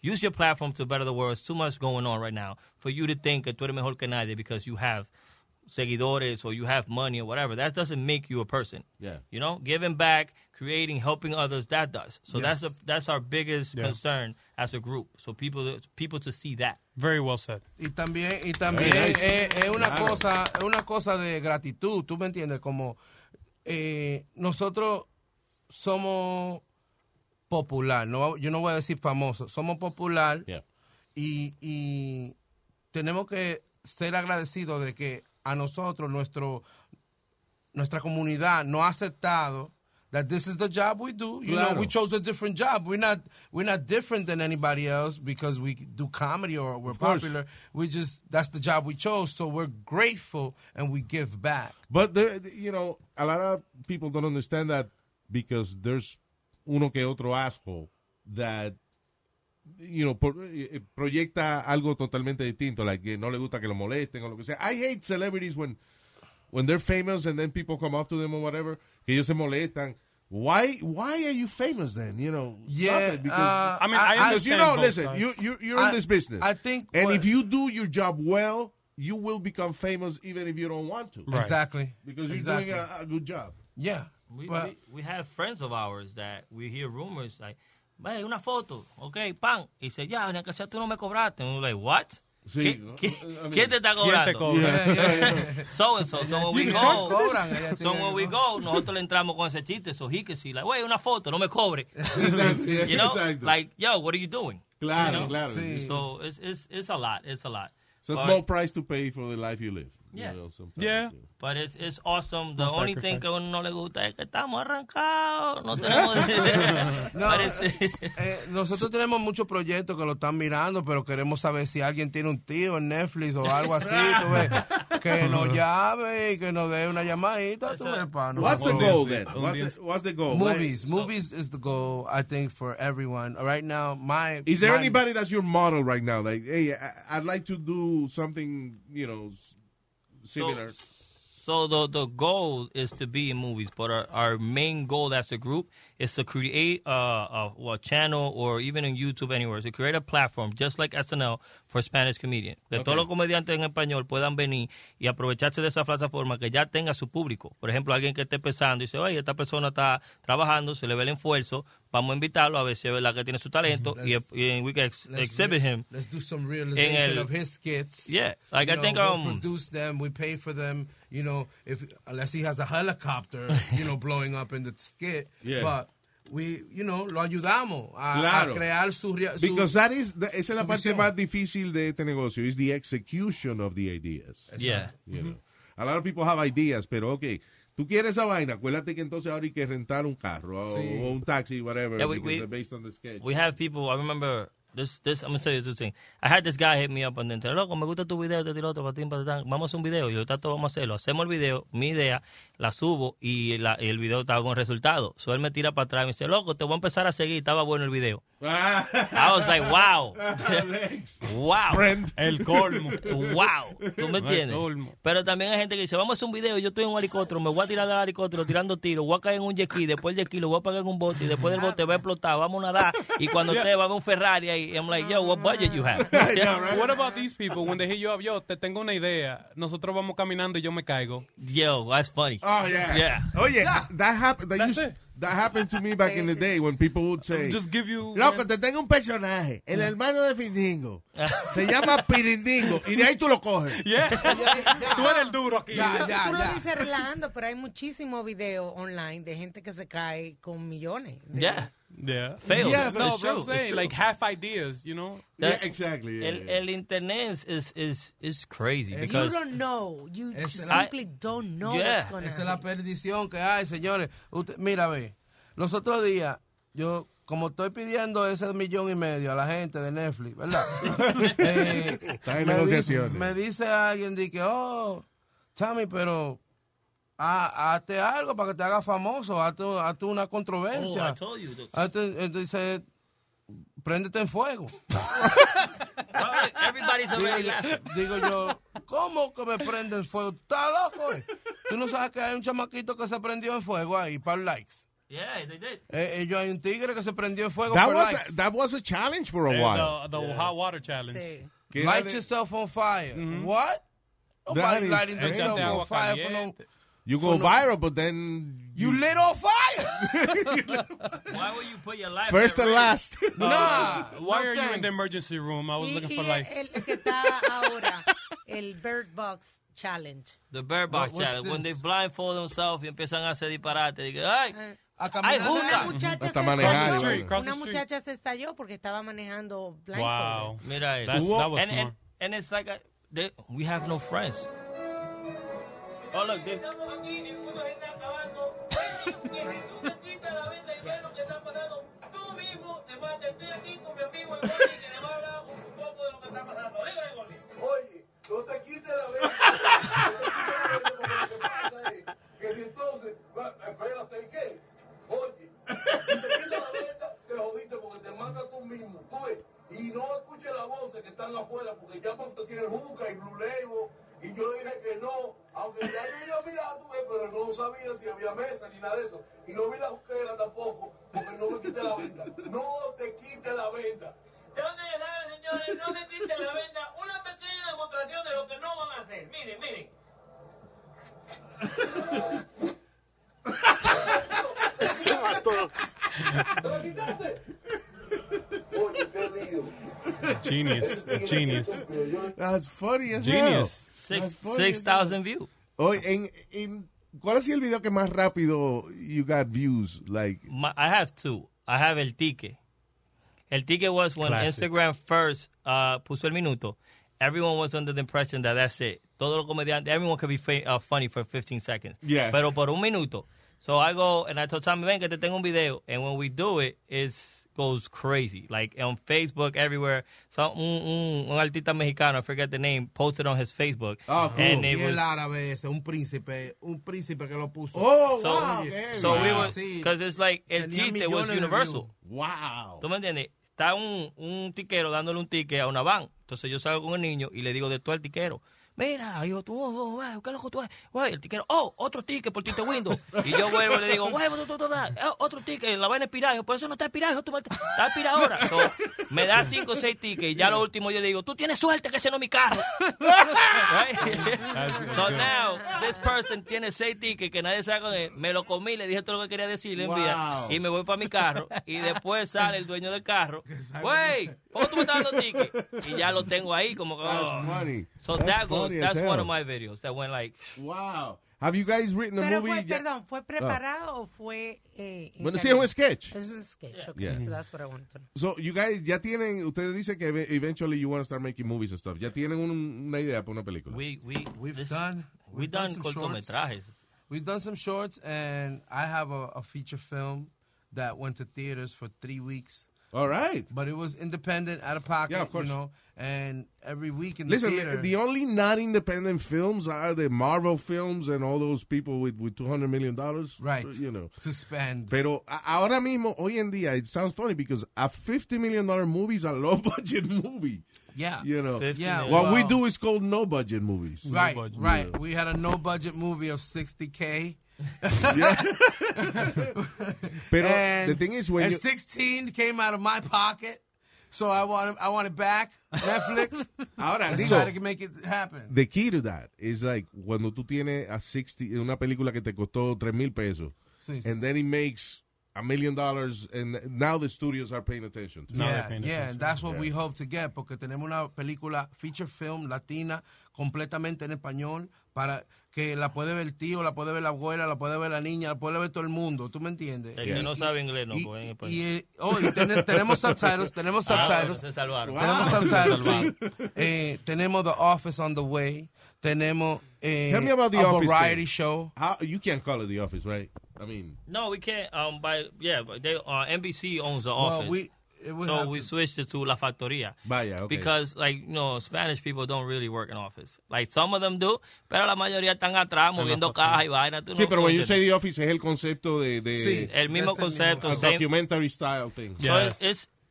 use your platform to better the world. It's too much going on right now for you to think that tú eres mejor que nadie because you have seguidores or you have money or whatever. That doesn't make you a person. Yeah. You know, giving back, creating, helping others, that does. So that's the, that's our biggest concern as a group. So people people to see that. Very well said. Y también eh, es, una cosa, una cosa de gratitud, tú me entiendes, como eh, nosotros somos popular, no, yo no voy a decir famoso, somos popular y, y tenemos que ser agradecidos de que a nosotros, nuestro, nuestra comunidad no ha aceptado that this is the job we do. You know, we chose a different job. We're not we're not different than anybody else because we do comedy or we're popular. We just that's the job we chose. So we're grateful and we give back. But there, you know, a lot of people don't understand that because there's uno que otro asshole that you know, por, eh, proyecta algo totalmente distinto, like que eh, no le gusta que lo molesten o lo que sea. I hate celebrities when when they're famous and then people come up to them or whatever, que ellos se molestan. Why why are you famous then? You know, yeah, because uh, I mean, I, I understand you know, listen, sides. you you you're I, in this business. I think And what, if you do your job well, you will become famous even if you don't want to. Right. Exactly. Because you're exactly. doing a, a good job. Yeah, we, we, we, have friends of ours that we hear rumors like, hey, una foto, okay, pan. He said, yeah, en el cassette tú no me cobraste. And we're like, what? Sí. ¿Quién te está cobrando? so and so. So when we go, so when we go, nosotros le entramos con ese chiste. So he can see, like, wait, una foto, no me cobre. Exacto. you know? Like, yo, what are you doing? Claro, you know? claro. Sí. So it's, it's, it's a lot. It's a lot. It's a small price to pay for the life you live. Yeah. But it's, it's awesome. The only thing que uno no le gusta es que estamos arrancados. No tenemos. no, eh, nosotros tenemos muchos proyectos que lo están mirando, pero queremos saber si alguien tiene un tío en Netflix o algo así. ¿tú ves? que nos llame y que nos dé una llamadita. ¿tú ves, pa, what's the goal What's, what's the goal? Movies. Movies is the goal, I think, for everyone. Right now, my. Is there anybody that's your model right now? Like, hey, I'd like to do something, you know. similar. So, so the the goal is to be in movies, but our, our main goal as a group is to create a, a, a, channel or even on YouTube anywhere to create a platform just like SNL for Spanish Comedian. Que todos los comediantes en español puedan venir y aprovecharse de esa plataforma que ya tenga su público. Por ejemplo, alguien que esté empezando y dice, oye, esta persona está trabajando, se le ve el esfuerzo, vamos a invitarlo a ver si es verdad que tiene su talento y, y we can ex let's exhibit him. Let's do some realization of his skits. Yeah, like I think we'll um, produce them, we pay for them, you know, unless he has a helicopter, you know, blowing up in the skit, but we, you know, lo ayudamos a, crear su, su Because that is, esa es la parte más difícil de este negocio, is the execution of the ideas. Yeah. You mm-hmm. know. A lot of people have ideas, pero okay. Tú quieres esa vaina, acuérdate que entonces ahora hay que rentar un carro o, un taxi, whatever, based on the schedule. We have people, I remember This, this, I'm gonna tell you this thing. I had this guy hit me up Loco, me gusta tu video, te este tiro otro, patín, ti, Vamos a hacer un video. Yo, trato, vamos a hacerlo. Hacemos el video, mi idea, la subo y, la, el video está con resultado. So él me tira para atrás y me dice, loco, te voy a empezar a seguir. Estaba bueno el video. Ah. I was wow. wow. El colmo. Wow. ¿Tú me entiendes? Pero también hay gente que dice, vamos a hacer un video. Yo estoy en un helicóptero, me voy a tirar del helicóptero tirando tiros. Voy a caer en un ski después el ski lo voy a pagar en un bote y después del bote va a explotar. Vamos a nadar y cuando usted va a un Ferrari like, I'm like, yo, what budget you have? yeah, right? What about these people when they hit you up? Yo, te tengo una idea. Nosotros vamos caminando y yo me caigo. Yo, that's funny. Oh yeah. Yeah. Oh yeah. yeah. That happened. That that's it. That happened to me back in the day when people would say, Just give you. Loco, te tengo un personaje, el hermano de Findingo. Se llama Pirindingo. Y de ahí tú lo coges. Yeah. tú eres el duro aquí. Ya, ya, tú ya. lo dices relajando, pero hay muchísimos videos online de gente que se cae con millones. De yeah. Yeah. Failed. Yeah, that's no, true. I'm saying like half ideas, you know. yeah, exactly. el, el internet es is is crazy because you don't know. You simply don't know yeah. what's gonna Esa es la perdición que hay, señores. Usted, mira, ve. Los otros días yo como estoy pidiendo ese millón y medio a la gente de Netflix, ¿verdad? eh, Está en negociaciones. me dice alguien de que, oh, Tommy, pero Ah, hazte algo para que te haga famoso, hazte, hazte una controversia. Oh, I told you hazte, eh, préndete en fuego. everybody's already digo, digo yo, ¿cómo que me prenden en fuego? ¿Estás loco? Eh? Tú no sabes que hay un chamaquito que se prendió en fuego ahí, para likes. Yeah, they did. Eh, ellos eh, hay un tigre que se prendió en fuego that was that was a challenge for a while. The, the hot water challenge. Light yourself on fire. Mm-hmm. What? Nobody lighting themselves on fire for no... You go viral, but then you lit on fire. Why would you put your life first and last? nah. Why no are you in the emergency room? I was Y, looking for life. el que está el Bird Box Challenge. The Bird Box What- what's Challenge. When they blindfold themselves y empiezan a hacer disparate. Dicen, ay, ah, A caminar. Ay, Una juca. muchacha, Está se manejando. Cross the street, estalló, cross una the street. muchacha se estalló porque estaba manejando blindfolded. Wow. Mira That's- eso. that was and, and, smart. and it's like, a, they, we have no friends. Oh, look, Estamos aquí, ninguno se está acabando. Que si tú te quitas la venda y ves lo que está pasando, tú mismo te vas a tener Genius. That's funny as Genius. 6,000 views. Oh, en, en, ¿Cuál the video que más rapid? you got views? Like My, I have two. I have El Tique. El Tique was when Classic. Instagram first uh, puso el minuto. Everyone was under the impression that that's it. Todo lo comediante, everyone could be fa- uh, funny for 15 seconds. Yes. Pero por un minuto. So I go and I tell Tommy, ven que te tengo un video. And when we do it, it's goes crazy. Like on Facebook, everywhere. un, un, mm, mm, un artista mexicano, I forget the name, posted on his Facebook. Oh, cool. And árabe ese, un príncipe, un príncipe que lo puso. Oh, so, wow. So we were, because it's like, el chiste was universal. Wow. ¿Tú me entiendes? Está un, un tiquero dándole un ticket a una van. Entonces yo salgo con el niño y le digo de todo al tiquero espera, yo, oh, oh, oh, ¿qué loco tú El tiquero, oh, otro ticket por Tinte Windows. Y yo vuelvo y le digo, otro ticket, la vaina a Yo, por eso no está tú, está expirada ahora. me da cinco o seis tickets y ya lo último yo le digo, tú tienes suerte que ese no mi carro. so now, this person tiene seis tickets que nadie sabe él. Me lo comí, le dije todo lo que quería decirle le envía. y me voy para mi carro. Y después sale el dueño del carro, güey, ¿Por qué tú me estás dando tickets? Y ya lo tengo ahí como que. That's oh. funny. So that's that goes, that's one of my videos that went like. Wow. Have you guys written a Pero movie? Fue, perdón, ¿fue ah. preparado o fue. Eh, bueno, sí, es un sketch. Es un sketch, ok. Yeah. So that's what I wanted to So, you guys ya tienen. Ustedes dicen que eventually you want to start making movies and stuff. Ya tienen una idea para una película. We, we, we've done. We've, done, done cortometrajes. We've done some shorts, and I have a, a feature film that went to theaters for three weeks. All right. But it was independent, out of pocket. Yeah, of course. You know, and every week in the Listen, theater. the only not independent films are the Marvel films and all those people with, with $200 million. Right. You know. To spend. Pero ahora mismo, hoy en día, it sounds funny because a $50 million movie is a low budget movie. Yeah. You know. Yeah. What well, we do is called no budget movies. Right. budget. Right. Yeah. We had a no budget movie of 60K. Pero and, the thing is, when and you, 16 came out of my pocket. So I want I want it back. Netflix. Ahora, Let's digo, try to make it happen. The key to that is like cuando tú tienes a 60 una película que te costó 3 mil pesos. Sí, sí. And then it makes a million dollars and now the studios are paying attention to yeah, paying yeah, and that's what yeah. we hope to get porque tenemos una película feature film latina completamente en español para que la puede ver el tío, la puede ver la abuela, la puede ver la niña, la puede ver todo el mundo, ¿tú me entiendes? El no sabe inglés no puede Y, pues, eh, oh, tenemos subtitles, tenemos ah, subtitles. Tenemos wow. subtitles, eh, tenemos The Office on the Way. Tenemos eh, Tell me about the a office variety show. How, you can't call it The Office, right? I mean... No, we can't. Um, by, yeah, they, uh, NBC owns The Office so we switched it to La Factoría. Vaya, Because, like, you know, Spanish people don't really work in office. Like, some of them do, pero la mayoría están atrás moviendo cajas y vaina. sí, pero when you say the office es el concepto de... sí, el mismo concepto. El documentary style thing.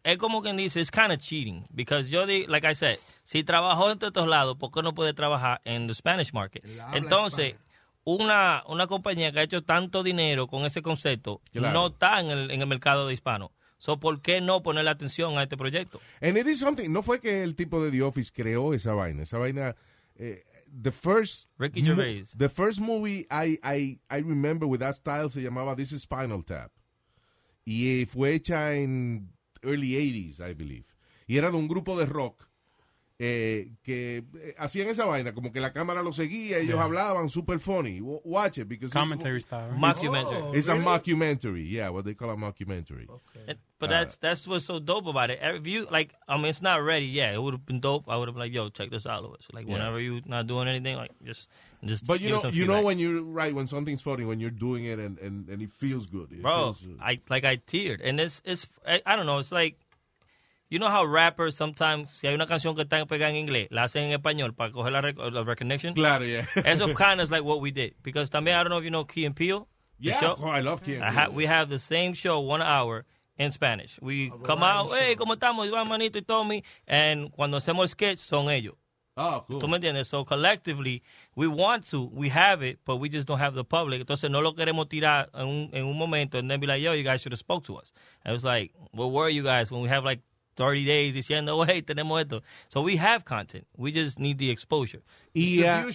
es como quien dice, it's kind of cheating. Because yo, like I said, si trabajó en todos lados, ¿por qué no puede trabajar en the Spanish market? Entonces... una, compañía que ha hecho tanto dinero con ese concepto no está en el, en el mercado de hispano. So, ¿por qué no ponerle atención a este proyecto? And it is something, no fue que el tipo de The Office creó esa vaina, esa vaina... Eh, the first Ricky Gervais. The first movie I, I, I remember with that style se llamaba This is Spinal Tap. Y eh, fue hecha en early 80s, I believe. Y era de un grupo de rock eh, que eh, hacían esa vaina, como que la cámara lo seguía, ellos hablaban, super funny. Watch it because commentary it's, style. it's a mockumentary. Yeah, what they call a mockumentary. but that's that's what's so dope about it. If you like, I mean, it's not ready yet. It would have been dope. I would have been like, yo, check this out, Like whenever you're not doing anything, like just just. But you know, you know when you're right when something's funny when you're doing it and and, and it feels good. Bro, feels uh, I like I teared and it's it's I don't know. It's like You know how rappers sometimes, si hay una canción que están pegada en inglés, la hacen en español para coger la, rec la recognition. Claro, yeah. Eso kind of like what we did. Because también, I don't know if you know Key and Peele. Yeah, show. Oh, I love Key and Peele. we have the same show, one hour, in Spanish. We oh, come out, show. hey, ¿cómo estamos? Iván, Manito y Tommy. And cuando hacemos sketch, son ellos. Oh, cool. ¿Tú me entiendes? So, collectively, we want to, we have it, but we just don't have the public. Entonces, no lo queremos tirar en un, en un momento and then be like, yo, you guys should have spoke to us. And it was like, well, where were you guys when we have like 30 days diciendo, hey, tenemos esto. So we have content. We just need the exposure. Yeah.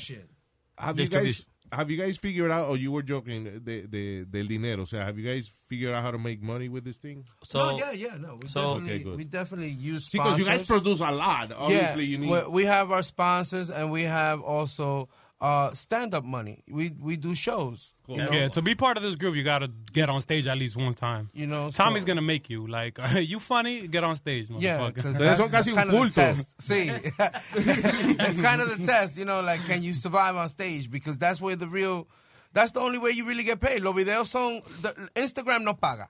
Uh, Distribution. have you guys have you guys figured out? Or you were joking the the del dinero. So have you guys figured out how to make money with this thing? So no, yeah, yeah, no. We so, definitely, okay, good. we definitely use because you guys produce a lot. Obviously, yeah, you need. We have our sponsors, and we have also uh, stand up money. We we do shows. Cool. You know? Yeah, to be part of this group, you gotta get on stage at least one time. You know, Tommy's so, gonna make you like you funny. Get on stage, yeah. Because that's, that's, kind of the test. See, it's kind of the test. You know, like can you survive on stage? Because that's where the real, that's the only way you really get paid. Lo videos son the, Instagram no paga.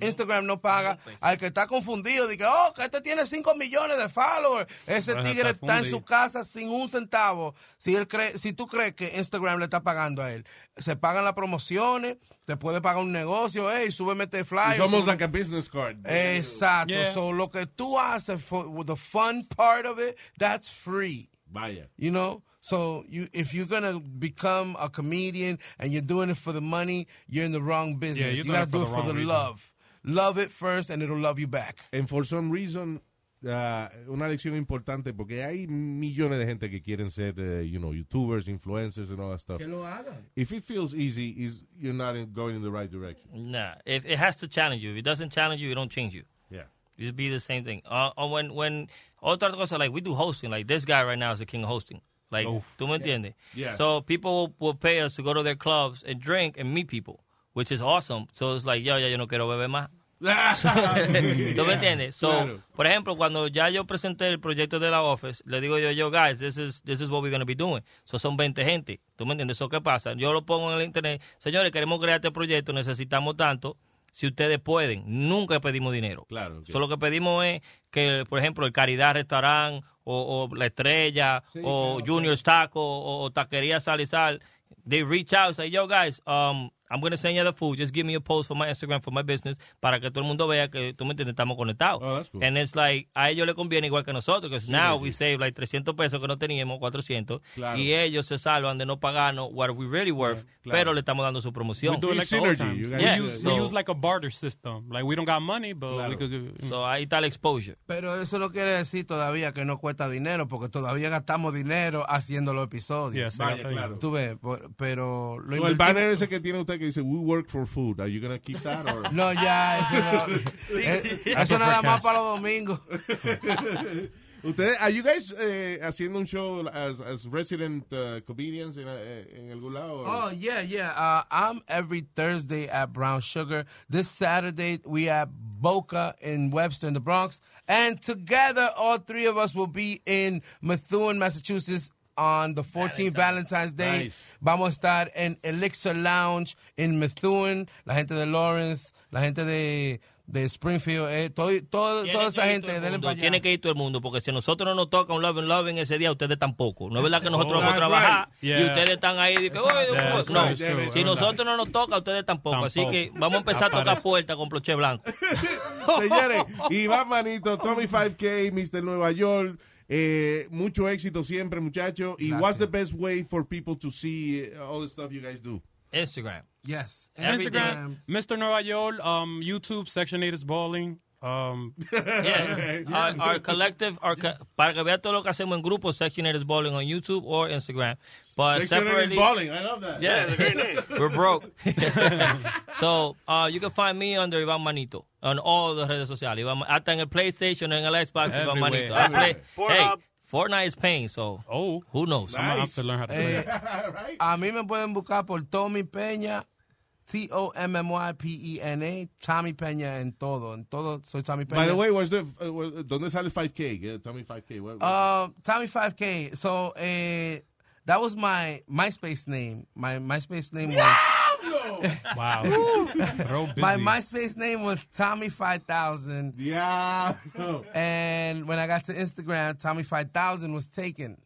Instagram no paga. Pues. Al que está confundido, dice oh, que este tiene 5 millones de followers. Ese tigre está, en su casa sin un centavo. Si, él cree, si tú crees que Instagram le está pagando a él, se pagan las promociones, te puede pagar un negocio, hey, súbeme este flyer. Somos like a business card. Exacto. So, lo que tú haces, for, the fun part of it, that's free. Vaya. You know? So you, if you're gonna become a comedian and you're doing it for the money, you're in the wrong business. Yeah, you gotta do it for the, reason. love. Love it first, and it'll love you back. And for some reason, uh, una lección importante porque hay millones de gente que quieren ser, uh, you know, YouTubers, influencers, and all that stuff. Que lo hagan. If it feels easy, is you're not in, going in the right direction. Nah, if it has to challenge you. If it doesn't challenge you, it don't change you. Yeah. it would be the same thing. Uh, uh, when when otra cosa like we do hosting. Like this guy right now is the king of hosting. Like, ¿tú me entiendes? So people will pay us to go to their clubs and drink and meet people, which is awesome. So it's like, yo, ya yo no quiero beber más. ¿Tú me entiendes? So, por ejemplo, cuando ya yo presenté el proyecto de la Office, le digo yo, yo, guys, this is, this is what we're going to be doing. So, son 20 gente. ¿Tú me entiendes? ¿Eso qué pasa? Yo lo pongo en el internet. Señores, queremos crear este proyecto, necesitamos tanto si ustedes pueden. Nunca pedimos dinero. Claro. Okay. Solo que pedimos es que, por ejemplo, el Caridad Restaurant o, La Estrella o Junior Taco o, o Taquería Sal y Sal, they reach out say, yo guys, um, I'm going to send you the food. Just give me a post for my Instagram, for my business, para que todo el mundo vea que tú me entiendes, estamos conectados. Oh, that's cool. And it's like, a ellos les conviene igual que a nosotros, que now we save like 300 pesos que no teníamos, 400, y ellos se salvan de no pagarnos what we really worth, pero le estamos dando su promoción. We do like synergy. We, use, like a barter system. Like we don't got money, but we could give, So ahí está la exposure. Pero eso no quiere decir todavía que no cuesta dinero, porque todavía gastamos dinero haciendo los episodios. Sí, claro. Tú ves, pero... Lo el banner ese que tiene usted que dice, we work for food. Are you going to keep that? Or? No, ya, eso no. es, eh, eso nada cash. más para los domingos. Ustedes, are you guys eh, haciendo un show as, as resident uh, comedians en, eh, en algún lado? Or? Oh, yeah, yeah. Uh, I'm every Thursday at Brown Sugar. This Saturday, we at Boca in Webster in the Bronx. And together, all three of us will be in Methuen, Massachusetts on the 14th Valentine's Day. Vamos a estar en Elixir Lounge en Methuen, la gente de Lawrence, la gente de, Springfield, eh, toda esa gente. Tiene que ir todo el mundo, porque si nosotros no nos toca un love and love en ese día, ustedes tampoco. No es verdad que oh, nosotros vamos a trabajar y ustedes están ahí. no, si nosotros no nos toca, ustedes tampoco. Así que vamos a empezar a tocar puertas con Ploche Blanco. y va Manito, Tommy 5K, Mr. Nueva York. Eh, mucho éxito siempre, muchacho. Gracias. what's the best way for people to see eh, all the stuff you guys do? Instagram. Yes. Instagram. Mr. Nueva York, um, YouTube, Section 8 is balling. Um, yeah. our, our, collective, our co para que vea todo lo que hacemos en grupo, Sectionate Bowling on YouTube or Instagram. But separately, Bowling, I love that. Yeah, yeah we're broke. so uh, you can find me under Ivan Manito on all the redes sociales. Ivan, hasta en el PlayStation, en el Xbox, Everywhere. Ivan Manito. I play, hey, Fortnite is pain. so oh, who knows? Nice. I'm gonna have to learn how to play. Eh, right? A mí me pueden buscar por Tommy Peña T-O-M-M-Y-P-E-N-A, Tommy Peña en todo. En todo, soy Tommy Peña. By the way, was the, uh, uh, ¿dónde sale 5K? Yeah, Tommy 5K. What, uh, Tommy 5K. So, uh, that was my MySpace name. My MySpace name was... wow. My MySpace name was Tommy 5000. Yeah. And when I got to Instagram, Tommy 5000 was taken.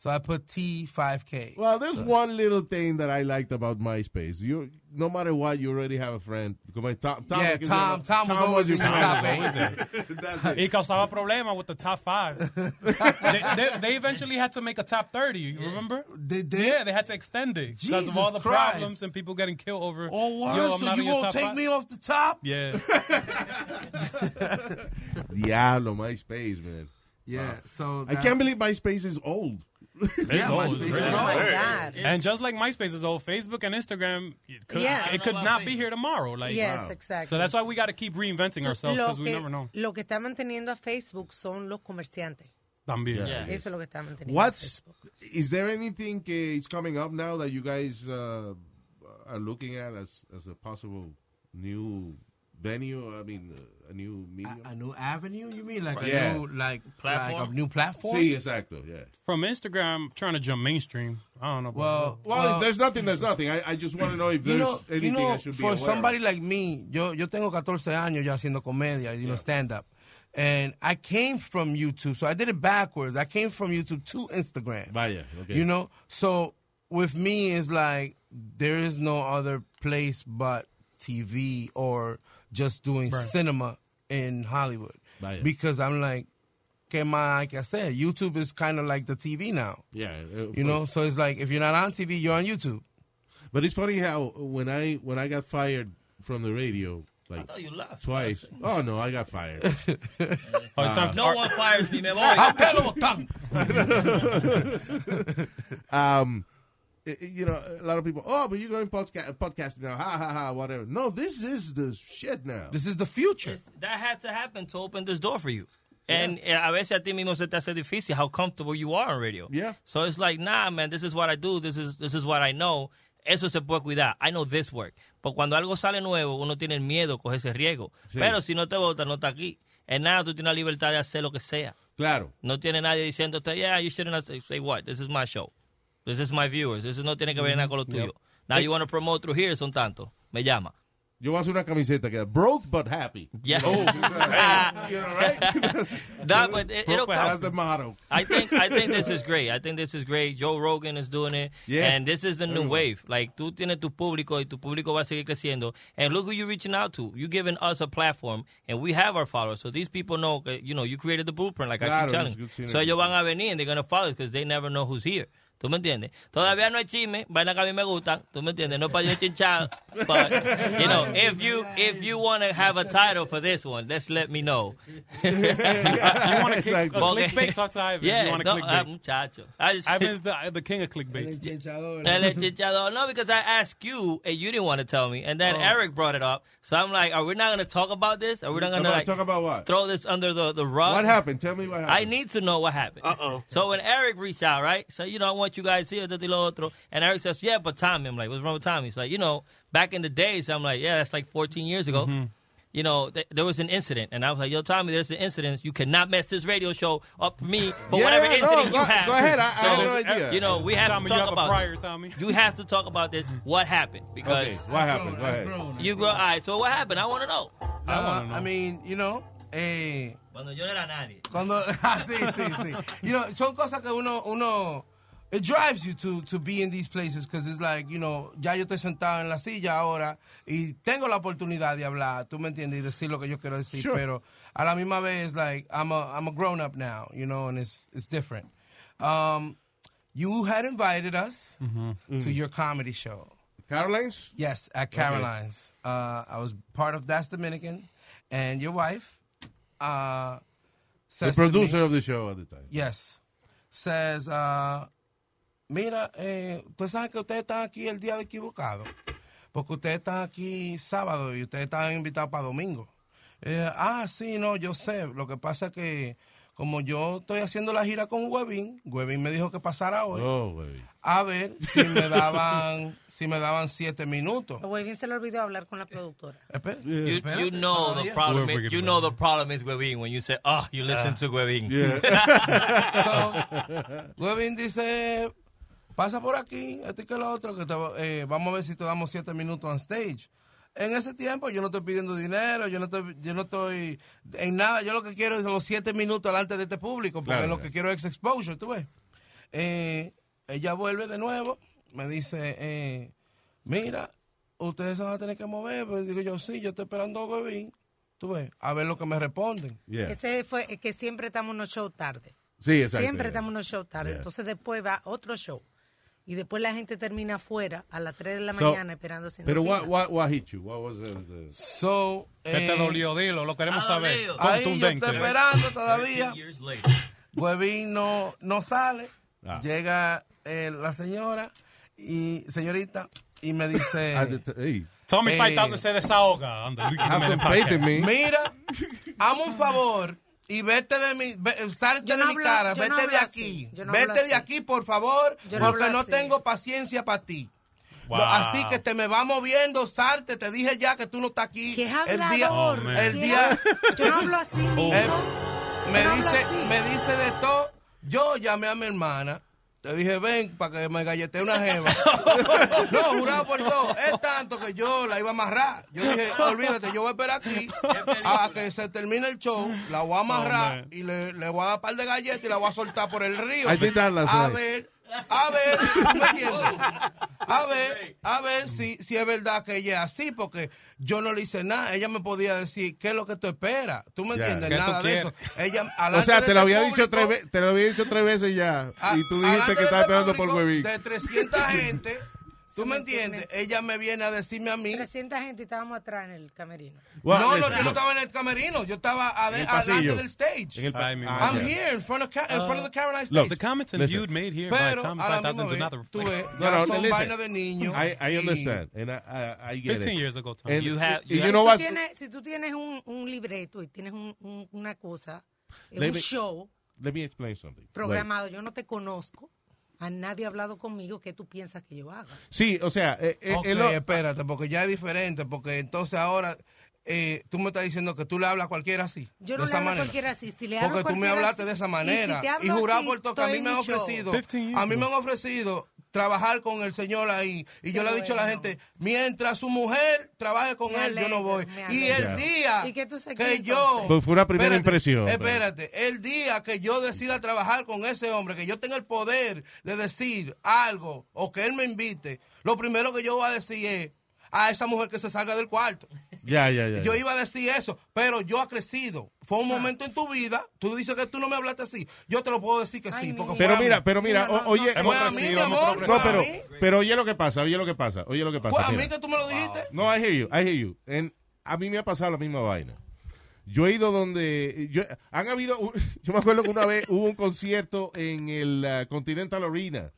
So I put T5K. Well, there's so. one little thing that I liked about MySpace. You, no matter what, you already have a friend. Tom, Tom, yeah, Tom, Tom, Tom, was always your top eight. He caused a problem with the top five. they, they, they, eventually had to make a top thirty. You yeah. remember? They did. Yeah, they had to extend it because of all the Christ. problems and people getting killed over. Oh, wow. so you won't take five? me off the top? Yeah. Diablo, MySpace, man. Yeah. Wow. so I can't believe MySpace is old. It's yeah, old. MySpace really old. Oh my God. And just like MySpace is old, Facebook and Instagram, it could, yeah. it could not be here tomorrow. Like, yes, wow. exactly. So that's why we got to keep reinventing ourselves because we never know. Lo que está manteniendo a Facebook son los comerciantes. También. Yeah. Eso es lo que está manteniendo What's, Is there anything que is coming up now that you guys uh, are looking at as, as a possible new venue? I mean, a new medium? A, a new avenue, you mean? Like a new like, platform? Like a new platform? Sí, exacto, yeah. From Instagram, trying to jump mainstream. I don't know. Well, well, well there's nothing, there's nothing. I, I just want to know if there's you know, anything you know, I should be For somebody of. like me, yo, yo tengo 14 años ya haciendo comedia, you yeah. know, stand-up. And I came from YouTube, so I did it backwards. I came from YouTube to Instagram. Vaya, okay. You know, so with me, it's like there is no other place but TV or – just doing right. cinema in Hollywood. Right. Because I'm like, okay, my, like I said, YouTube is kind of like the TV now. Yeah. you know, so it's like if you're not on TV, you're on YouTube. But it's funny how when I when I got fired from the radio, like twice. Oh no, I got fired. Oh, uh, uh, no one fires me, man. um, you know, a lot of people, oh, but you're going podcast, podcasting now, ha ha ha, whatever. No, this is the shit now. This is the future. It's, that had to happen to open this door for you. And eh, a veces a ti mismo se te hace difícil how comfortable you are on radio. Yeah. So it's like, nah, man, this is what I do. This is this is what I know. Eso se puede cuidar. I know this work. Pero cuando algo sale nuevo, uno tiene el miedo, coge ese riesgo. Sí. Pero si no te votan, no está aquí. En nada, tú tienes la libertad de hacer lo que sea. Claro. No tiene nadie diciéndote, yeah, you shouldn't say what, this is my show. This is my viewers. Eso no tiene que ver nada mm-hmm. con lo tuyo. Now you want to promote through here, son tanto. Me llama. Yo voy a hacer una camiseta que broke but happy. Yeah. Oh, hey, you know, right? that's, but it, it'll come. the motto. I think I think this is great. I think this is great. Joe Rogan is doing it. Yeah. And this is the new wave. Like tú tienes tu público y tu público va a seguir creciendo. And look who you're reaching out to. You're giving us a platform and we have our followers. So these people know, you know, you created the blueprint like claro, I keep telling. So ellos van a venir and they're going to follow because they never know who's here. ¿Tú me entiendes? Todavía no hay chisme, vaina que a mí me gusta. ¿tú me entiendes? No para yo chinchar, but, you know, if you, if you want to have a title for this one, just let me know. you want to click, clickbait, talk to Ivan. Yeah, you want to no, clickbait. Ah, muchacho. I just, Ivan's the, the king of clickbait. El chinchador. El chinchador. No, because I asked you, and you didn't want to tell me, and then oh. Eric brought it up, so I'm like, are we not going to talk about this? Are we not going to, like, talk about what? Throw this under the, the rug? What happened? Tell me what happened. I need to know what happened. Uh-oh. So when Eric reached out, right, so, you know, I want want you guys here, the otro. And Eric says, yeah, but Tommy. I'm like, what's wrong with Tommy? He's like, you know, back in the days, I'm like, yeah, that's like 14 years ago. Mm-hmm. You know, th- there was an incident, and I was like, "Yo, Tommy, there's an incident. You cannot mess this radio show up for me for yeah, whatever incident no, go, you have." Go ahead. I, so, I have no idea. You know, we have Tommy, to talk have about prior, this. Tommy. You have to talk about this. What happened? Because okay, what happened? go ahead. you grow. All right. So what happened? I want to know. Uh, I want to know. I mean, you know, eh, cuando yo era nadie. Cuando, ah, sí, sí, sí. You know, son cosas que uno, uno it drives you to, to be in these places because it's like, you know, ya yo estoy sentado en la silla ahora y tengo la oportunidad de hablar, tú me entiendes, y decir lo que yo quiero decir, sure. pero a la misma vez, it's like, I'm a, I'm a grown up now, you know, and it's, it's different. Um, you had invited us mm -hmm. to mm your comedy show. Caroline's? Yes, at Caroline's. Okay. Uh, I was part of That's Dominican, and your wife. Uh, the producer me, of the show at the time. Yes. Says, uh, mira, eh, sabes que ustedes están aquí el día de equivocado, porque ustedes están aquí sábado y ustedes están invitados para domingo. Eh, ah, sí, no, yo sé, lo que pasa es que como yo estoy haciendo la gira con Webin, Webin me dijo que pasara hoy. Oh, a ver si me daban, si me daban siete minutos. Webin se le olvidó hablar con la productora. You, you, know the problem. Is, you know the problem Webin when you say, oh, you listen ah. to Webin. Webin dice, pasa por aquí, este que el otro, que eh, vamos a ver si te damos siete minutos on stage. En ese tiempo yo no estoy pidiendo dinero, yo no estoy, yo no estoy en nada, yo lo que quiero es los siete minutos delante de este público, porque lo que quiero es exposure, tú ves. Eh, ella vuelve de nuevo, me dice, eh, mira, ustedes se van a tener que mover, pues digo yo, sí, yo estoy esperando a tú ves, a ver lo que me responden. Ese fue, que siempre estamos unos shows tarde. Sí, Siempre estamos estamos unos shows tarde, entonces después va otro show y después la gente termina afuera a las 3 de la mañana esperando sin Pero what, what, what, hit you? What ¿Qué te eh, dolió? Dilo, lo queremos ah, saber. Ahí yo estoy esperando todavía. Huevín no, no sale. Ah. Llega eh, la señora y señorita y me dice... Ah, Tommy 5000 eh, se desahoga. Mira, hago un favor y vete de mi, salte de mi cara, vete de aquí, vete de aquí, por favor, porque no tengo paciencia para ti. Así que te me va moviendo, salte, te dije ya que tú no estás aquí. ¿Qué el día, oh, el día, yo hablo así. Eh, me dice, me dice de todo. Yo llamé a mi hermana te dije, ven, para que me gallete una jeva. no, jurado por todo. Es tanto que yo la iba a amarrar. Yo dije, olvídate, yo voy a esperar aquí a que se termine el show. La voy a amarrar y le, le, voy a dar un par de galletas y la voy a soltar por el río. A ver a ver, A ver, a ver si, si es verdad que ella es así, porque yo no le hice nada. Ella me podía decir, ¿qué es lo que tú esperas? ¿Tú me entiendes? Nada de eso. Ella, o sea, te este lo, había dicho tres, te lo había dicho tres veces ya. Ah, y tú dijiste que estaba este esperando por huevín De 300 gente, ¿Tú me entiendes? Ella me viene a decirme a mí. 300 gente y estábamos atrás en el camerino. Well, no, no, yo no estaba en el camerino. Yo estaba adelante del stage. En el ah, I'm here in front of, ca uh, in front of the Caroline stage. Look, the comments and viewed made here Pero, by Tom 5000 do not reflect. no, no, listen, de I, I understand. And I, I, I get 15 it. years ago, Tom. And you have, you, you have, know what? si tú tienes un, un libreto y tienes un, un, una cosa, eh, let un me, show. Let me explain something. Programado, yo no te conozco a nadie ha hablado conmigo qué tú piensas que yo haga. Sí, o sea... Eh, eh espérate, porque ya es diferente, porque entonces ahora... Eh, tú me estás diciendo que tú le hablas a cualquiera así. Yo no le hablo a cualquiera así. Si le hablo Porque tú me hablaste de esa manera. Y, si jurado por que a mí me han ofrecido. A mí me han ofrecido trabajar con el Señor ahí. Y yo le he dicho a la gente, mientras su mujer trabaje con él, yo no voy. Y el día que, yo... fue una primera impresión. Espérate, el día que yo decida trabajar con ese hombre, que yo tenga el poder de decir algo o que él me invite, lo primero que yo voy a decir es a esa mujer que se salga del cuarto. Yo iba a decir eso, pero yo he crecido. Fue un ah. momento en tu vida. Tú dices que tú no me hablaste así. Yo te lo puedo decir que sí. pero mira, pero mira, oye. no, pero, oye lo que pasa, oye lo que pasa, oye lo que pasa. Fue a mí que tú me lo dijiste. No, I hear you, I hear you. a mí me ha pasado la misma vaina. Yo he ido donde. Yo, han habido. Yo me acuerdo que una vez hubo un concierto en el uh, Continental Arena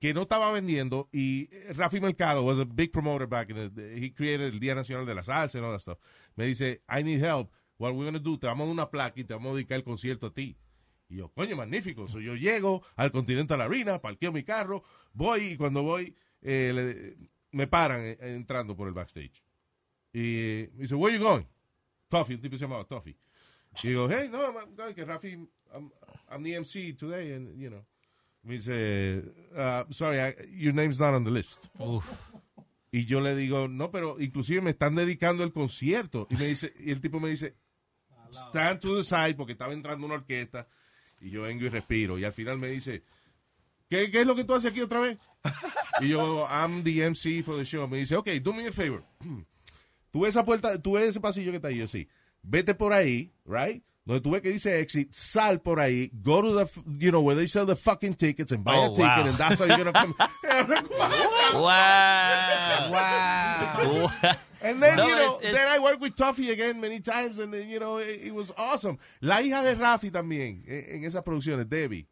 que no estaba vendiendo y eh, Rafi Mercado was a big promoter back in the, he created el Día Nacional de la Salsa and all Me dice, I need help. What going gonna do, te vamos a una placa y te vamos a dedicar el concierto a ti. Y yo, coño, magnífico. So yo llego al Continental Arena, parqueo mi carro, voy y cuando voy eh, me paran eh, entrando por el backstage. Y me dice, where you going? Toffee, un tipo se llamaba Toffee. Y yo, hey, no, I'm, going, que Rafi, I'm, I'm the MC today and, you know. Me dice, ah, sorry, I, your name's not on the list. Y yo le digo, no, pero inclusive me están dedicando el concierto. Y dice, y el tipo me dice, stand to the side, porque estaba entrando una orquesta. Y yo vengo y respiro. Y al final me dice, ¿qué, es lo que tú haces aquí otra vez? Y yo, I'm the MC for the show. Me dice, ok, do me a favor. Tú ves esa puerta, tú ese pasillo que está ahí, yo sí. Vete por ahí, right? Donde tú ves que dice exit, sal por ahí, go to the, you know, where they sell the fucking tickets and buy oh, a ticket wow. and that's how you're gonna come. wow. wow. And then, no, you know, it's, it's... then I worked with Tuffy again many times and, then, you know, it, it, was awesome. La hija de Rafi también, en, en esas producciones, Debbie.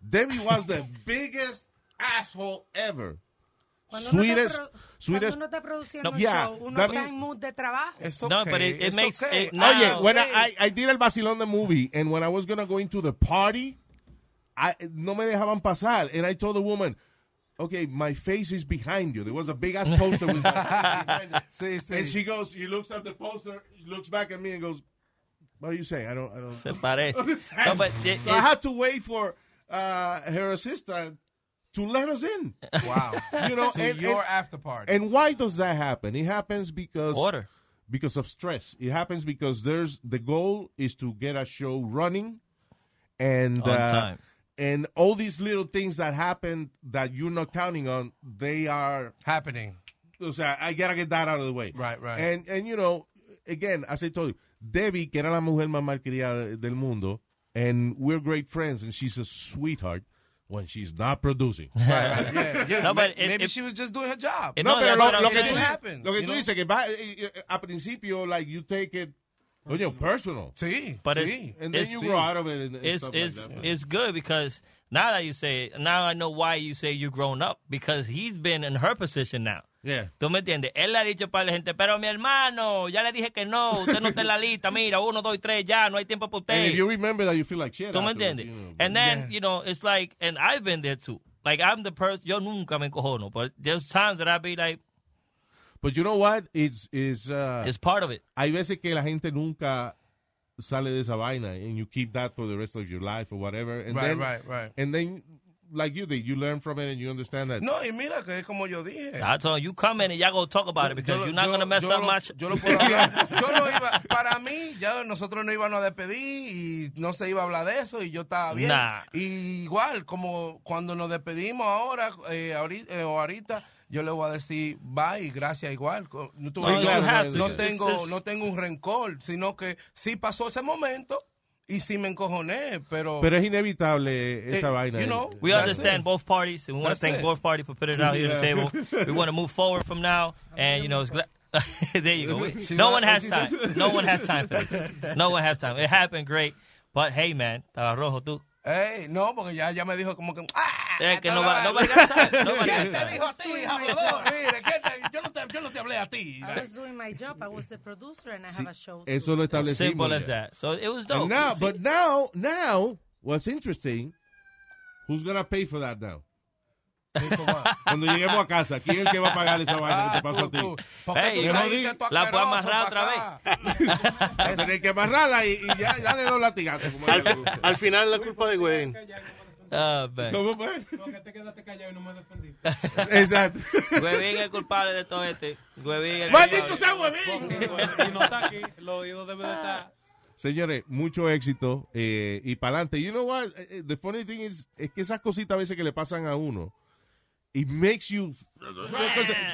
Debbie was the biggest asshole ever sweetest. uno está produciendo no, yeah, show, uno está en mood de trabajo. Okay, no, but it, it makes okay. it when I, I, I did el vacilón movie, and when I was gonna go into the party, I, no me dejaban pasar, and I told the woman, okay, my face is behind you. There was a big ass poster with my sí, sí. And she goes, she looks at the poster, she looks back at me and goes, what are you saying? I don't, I don't. Se parece. no, but it, so it, I had to wait for uh, her assistant to let us in. Wow. you know, to and, your and, after party. And why does that happen? It happens because Order. because of stress. It happens because there's the goal is to get a show running and uh, and all these little things that happen that you're not counting on, they are happening. So I gotta get that out of the way. Right, right. And and you know, again, as I told you, Debbie, que era la mujer más malcriada del mundo, and we're great friends, and she's a sweetheart when she's not producing. Yeah, maybe she was just doing her job. No, no pero lo, lo, que tú, happen, lo que tú dices que va, eh, eh, a principio, like, you take it Oye, mm-hmm. personal. Sí. But sí. It's, and then it's, you grow out of it. And, and it's, it's, like that, it's good because now that you say it, now I know why you say you're grown up because he's been in her position now. Yeah. ¿Tú me entiendes? Él le ha dicho para la gente, pero mi hermano, ya le dije que no, usted no está en la lista, mira, uno, dos, tres, ya, no hay tiempo para usted. if you remember that, you feel like shit. ¿Tú me entiendes? and then, you know, it's like, and I've been there too. Like, I'm the person, yo nunca me encojono, but there's times that I be like, But you know what? It's, it's, uh, it's part of it. Hay veces que la gente nunca sale de esa vaina and you keep that for the rest of your life or whatever. And right, then, right, right. And then like you did. You learn from it and you understand that. No, y mira que es como yo dije. You come in and y'all go talk about it because yo, you're not going to mess up lo, much. Yo lo puedo hablar. yo no iba, para mí, ya nosotros no íbamos a despedir y no se iba a hablar de eso y yo estaba bien. Nah. Y igual, como cuando nos despedimos ahora, eh, eh ahorita, yo le voy a decir bye, gracias igual. No, no tengo, no tengo un rencor, sino que sí pasó ese momento y sí me encojoné, pero... Pero es inevitable esa eh, vaina. You know, we understand both parties, and we want to thank both parties for putting it out here on the table. we want to move forward from now, and, you know, it's there you go. no one has time. No one has time for this. No one has time. It happened great. But hey, man, rojo tú. Hey, no, porque ya, ya me dijo como que. ¡Ah! Es que no va, no va a alcanzar. No ¿Qué te dijo a ti, yo, no yo no te hablé a ti. I was doing my job. I was the producer and I have a show. Too. lo establecimos. Simple as that. So it was dope. And now, but now, now, what's interesting, who's going to pay for that now? Cuando lleguemos a casa, ¿quién es el que va a pagar esa vaina que te pasó a ti? la, la puedo amarrar otra vez. Tienes que amarrarla y, ya, le doy latigazo. Al, al final la culpa de güey ah, ¿Cómo fue? Porque te quedaste callado y no me defendiste. Exacto. Huevín es el culpable de todo este. Huevín ¡Maldito sea Huevín! Y no está aquí, ¿Lo oídos deben de estar. Señores, mucho éxito eh, y para adelante. You know what? Eh, eh, the funny thing is, es que esas cositas a veces que le pasan a uno it makes you.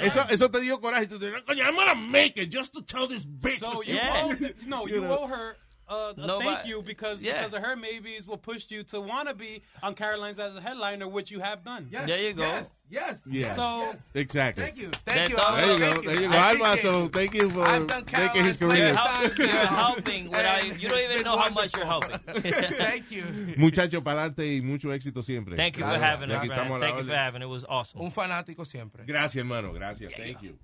Eso, eso te dio coraje. Tú te, I'm gonna make it just to tell this bitch. So yeah. no, you, owe her uh, uh Nobody, thank you because yeah. because of her maybe is what pushed you to want to be on Caroline's as a headliner, which you have done. Yes, there you go. Yes, yes. yes. So yes. exactly. Thank you. Thank that you. There you go. there you go. I also thank you for making his career. You're helping. you don't even know how much you're helping. thank you. Muchacho, Palante y mucho éxito siempre. Thank you for having us. Thank you for having. It was awesome. Un fanático siempre. Gracias, hermano. Gracias. Thank you.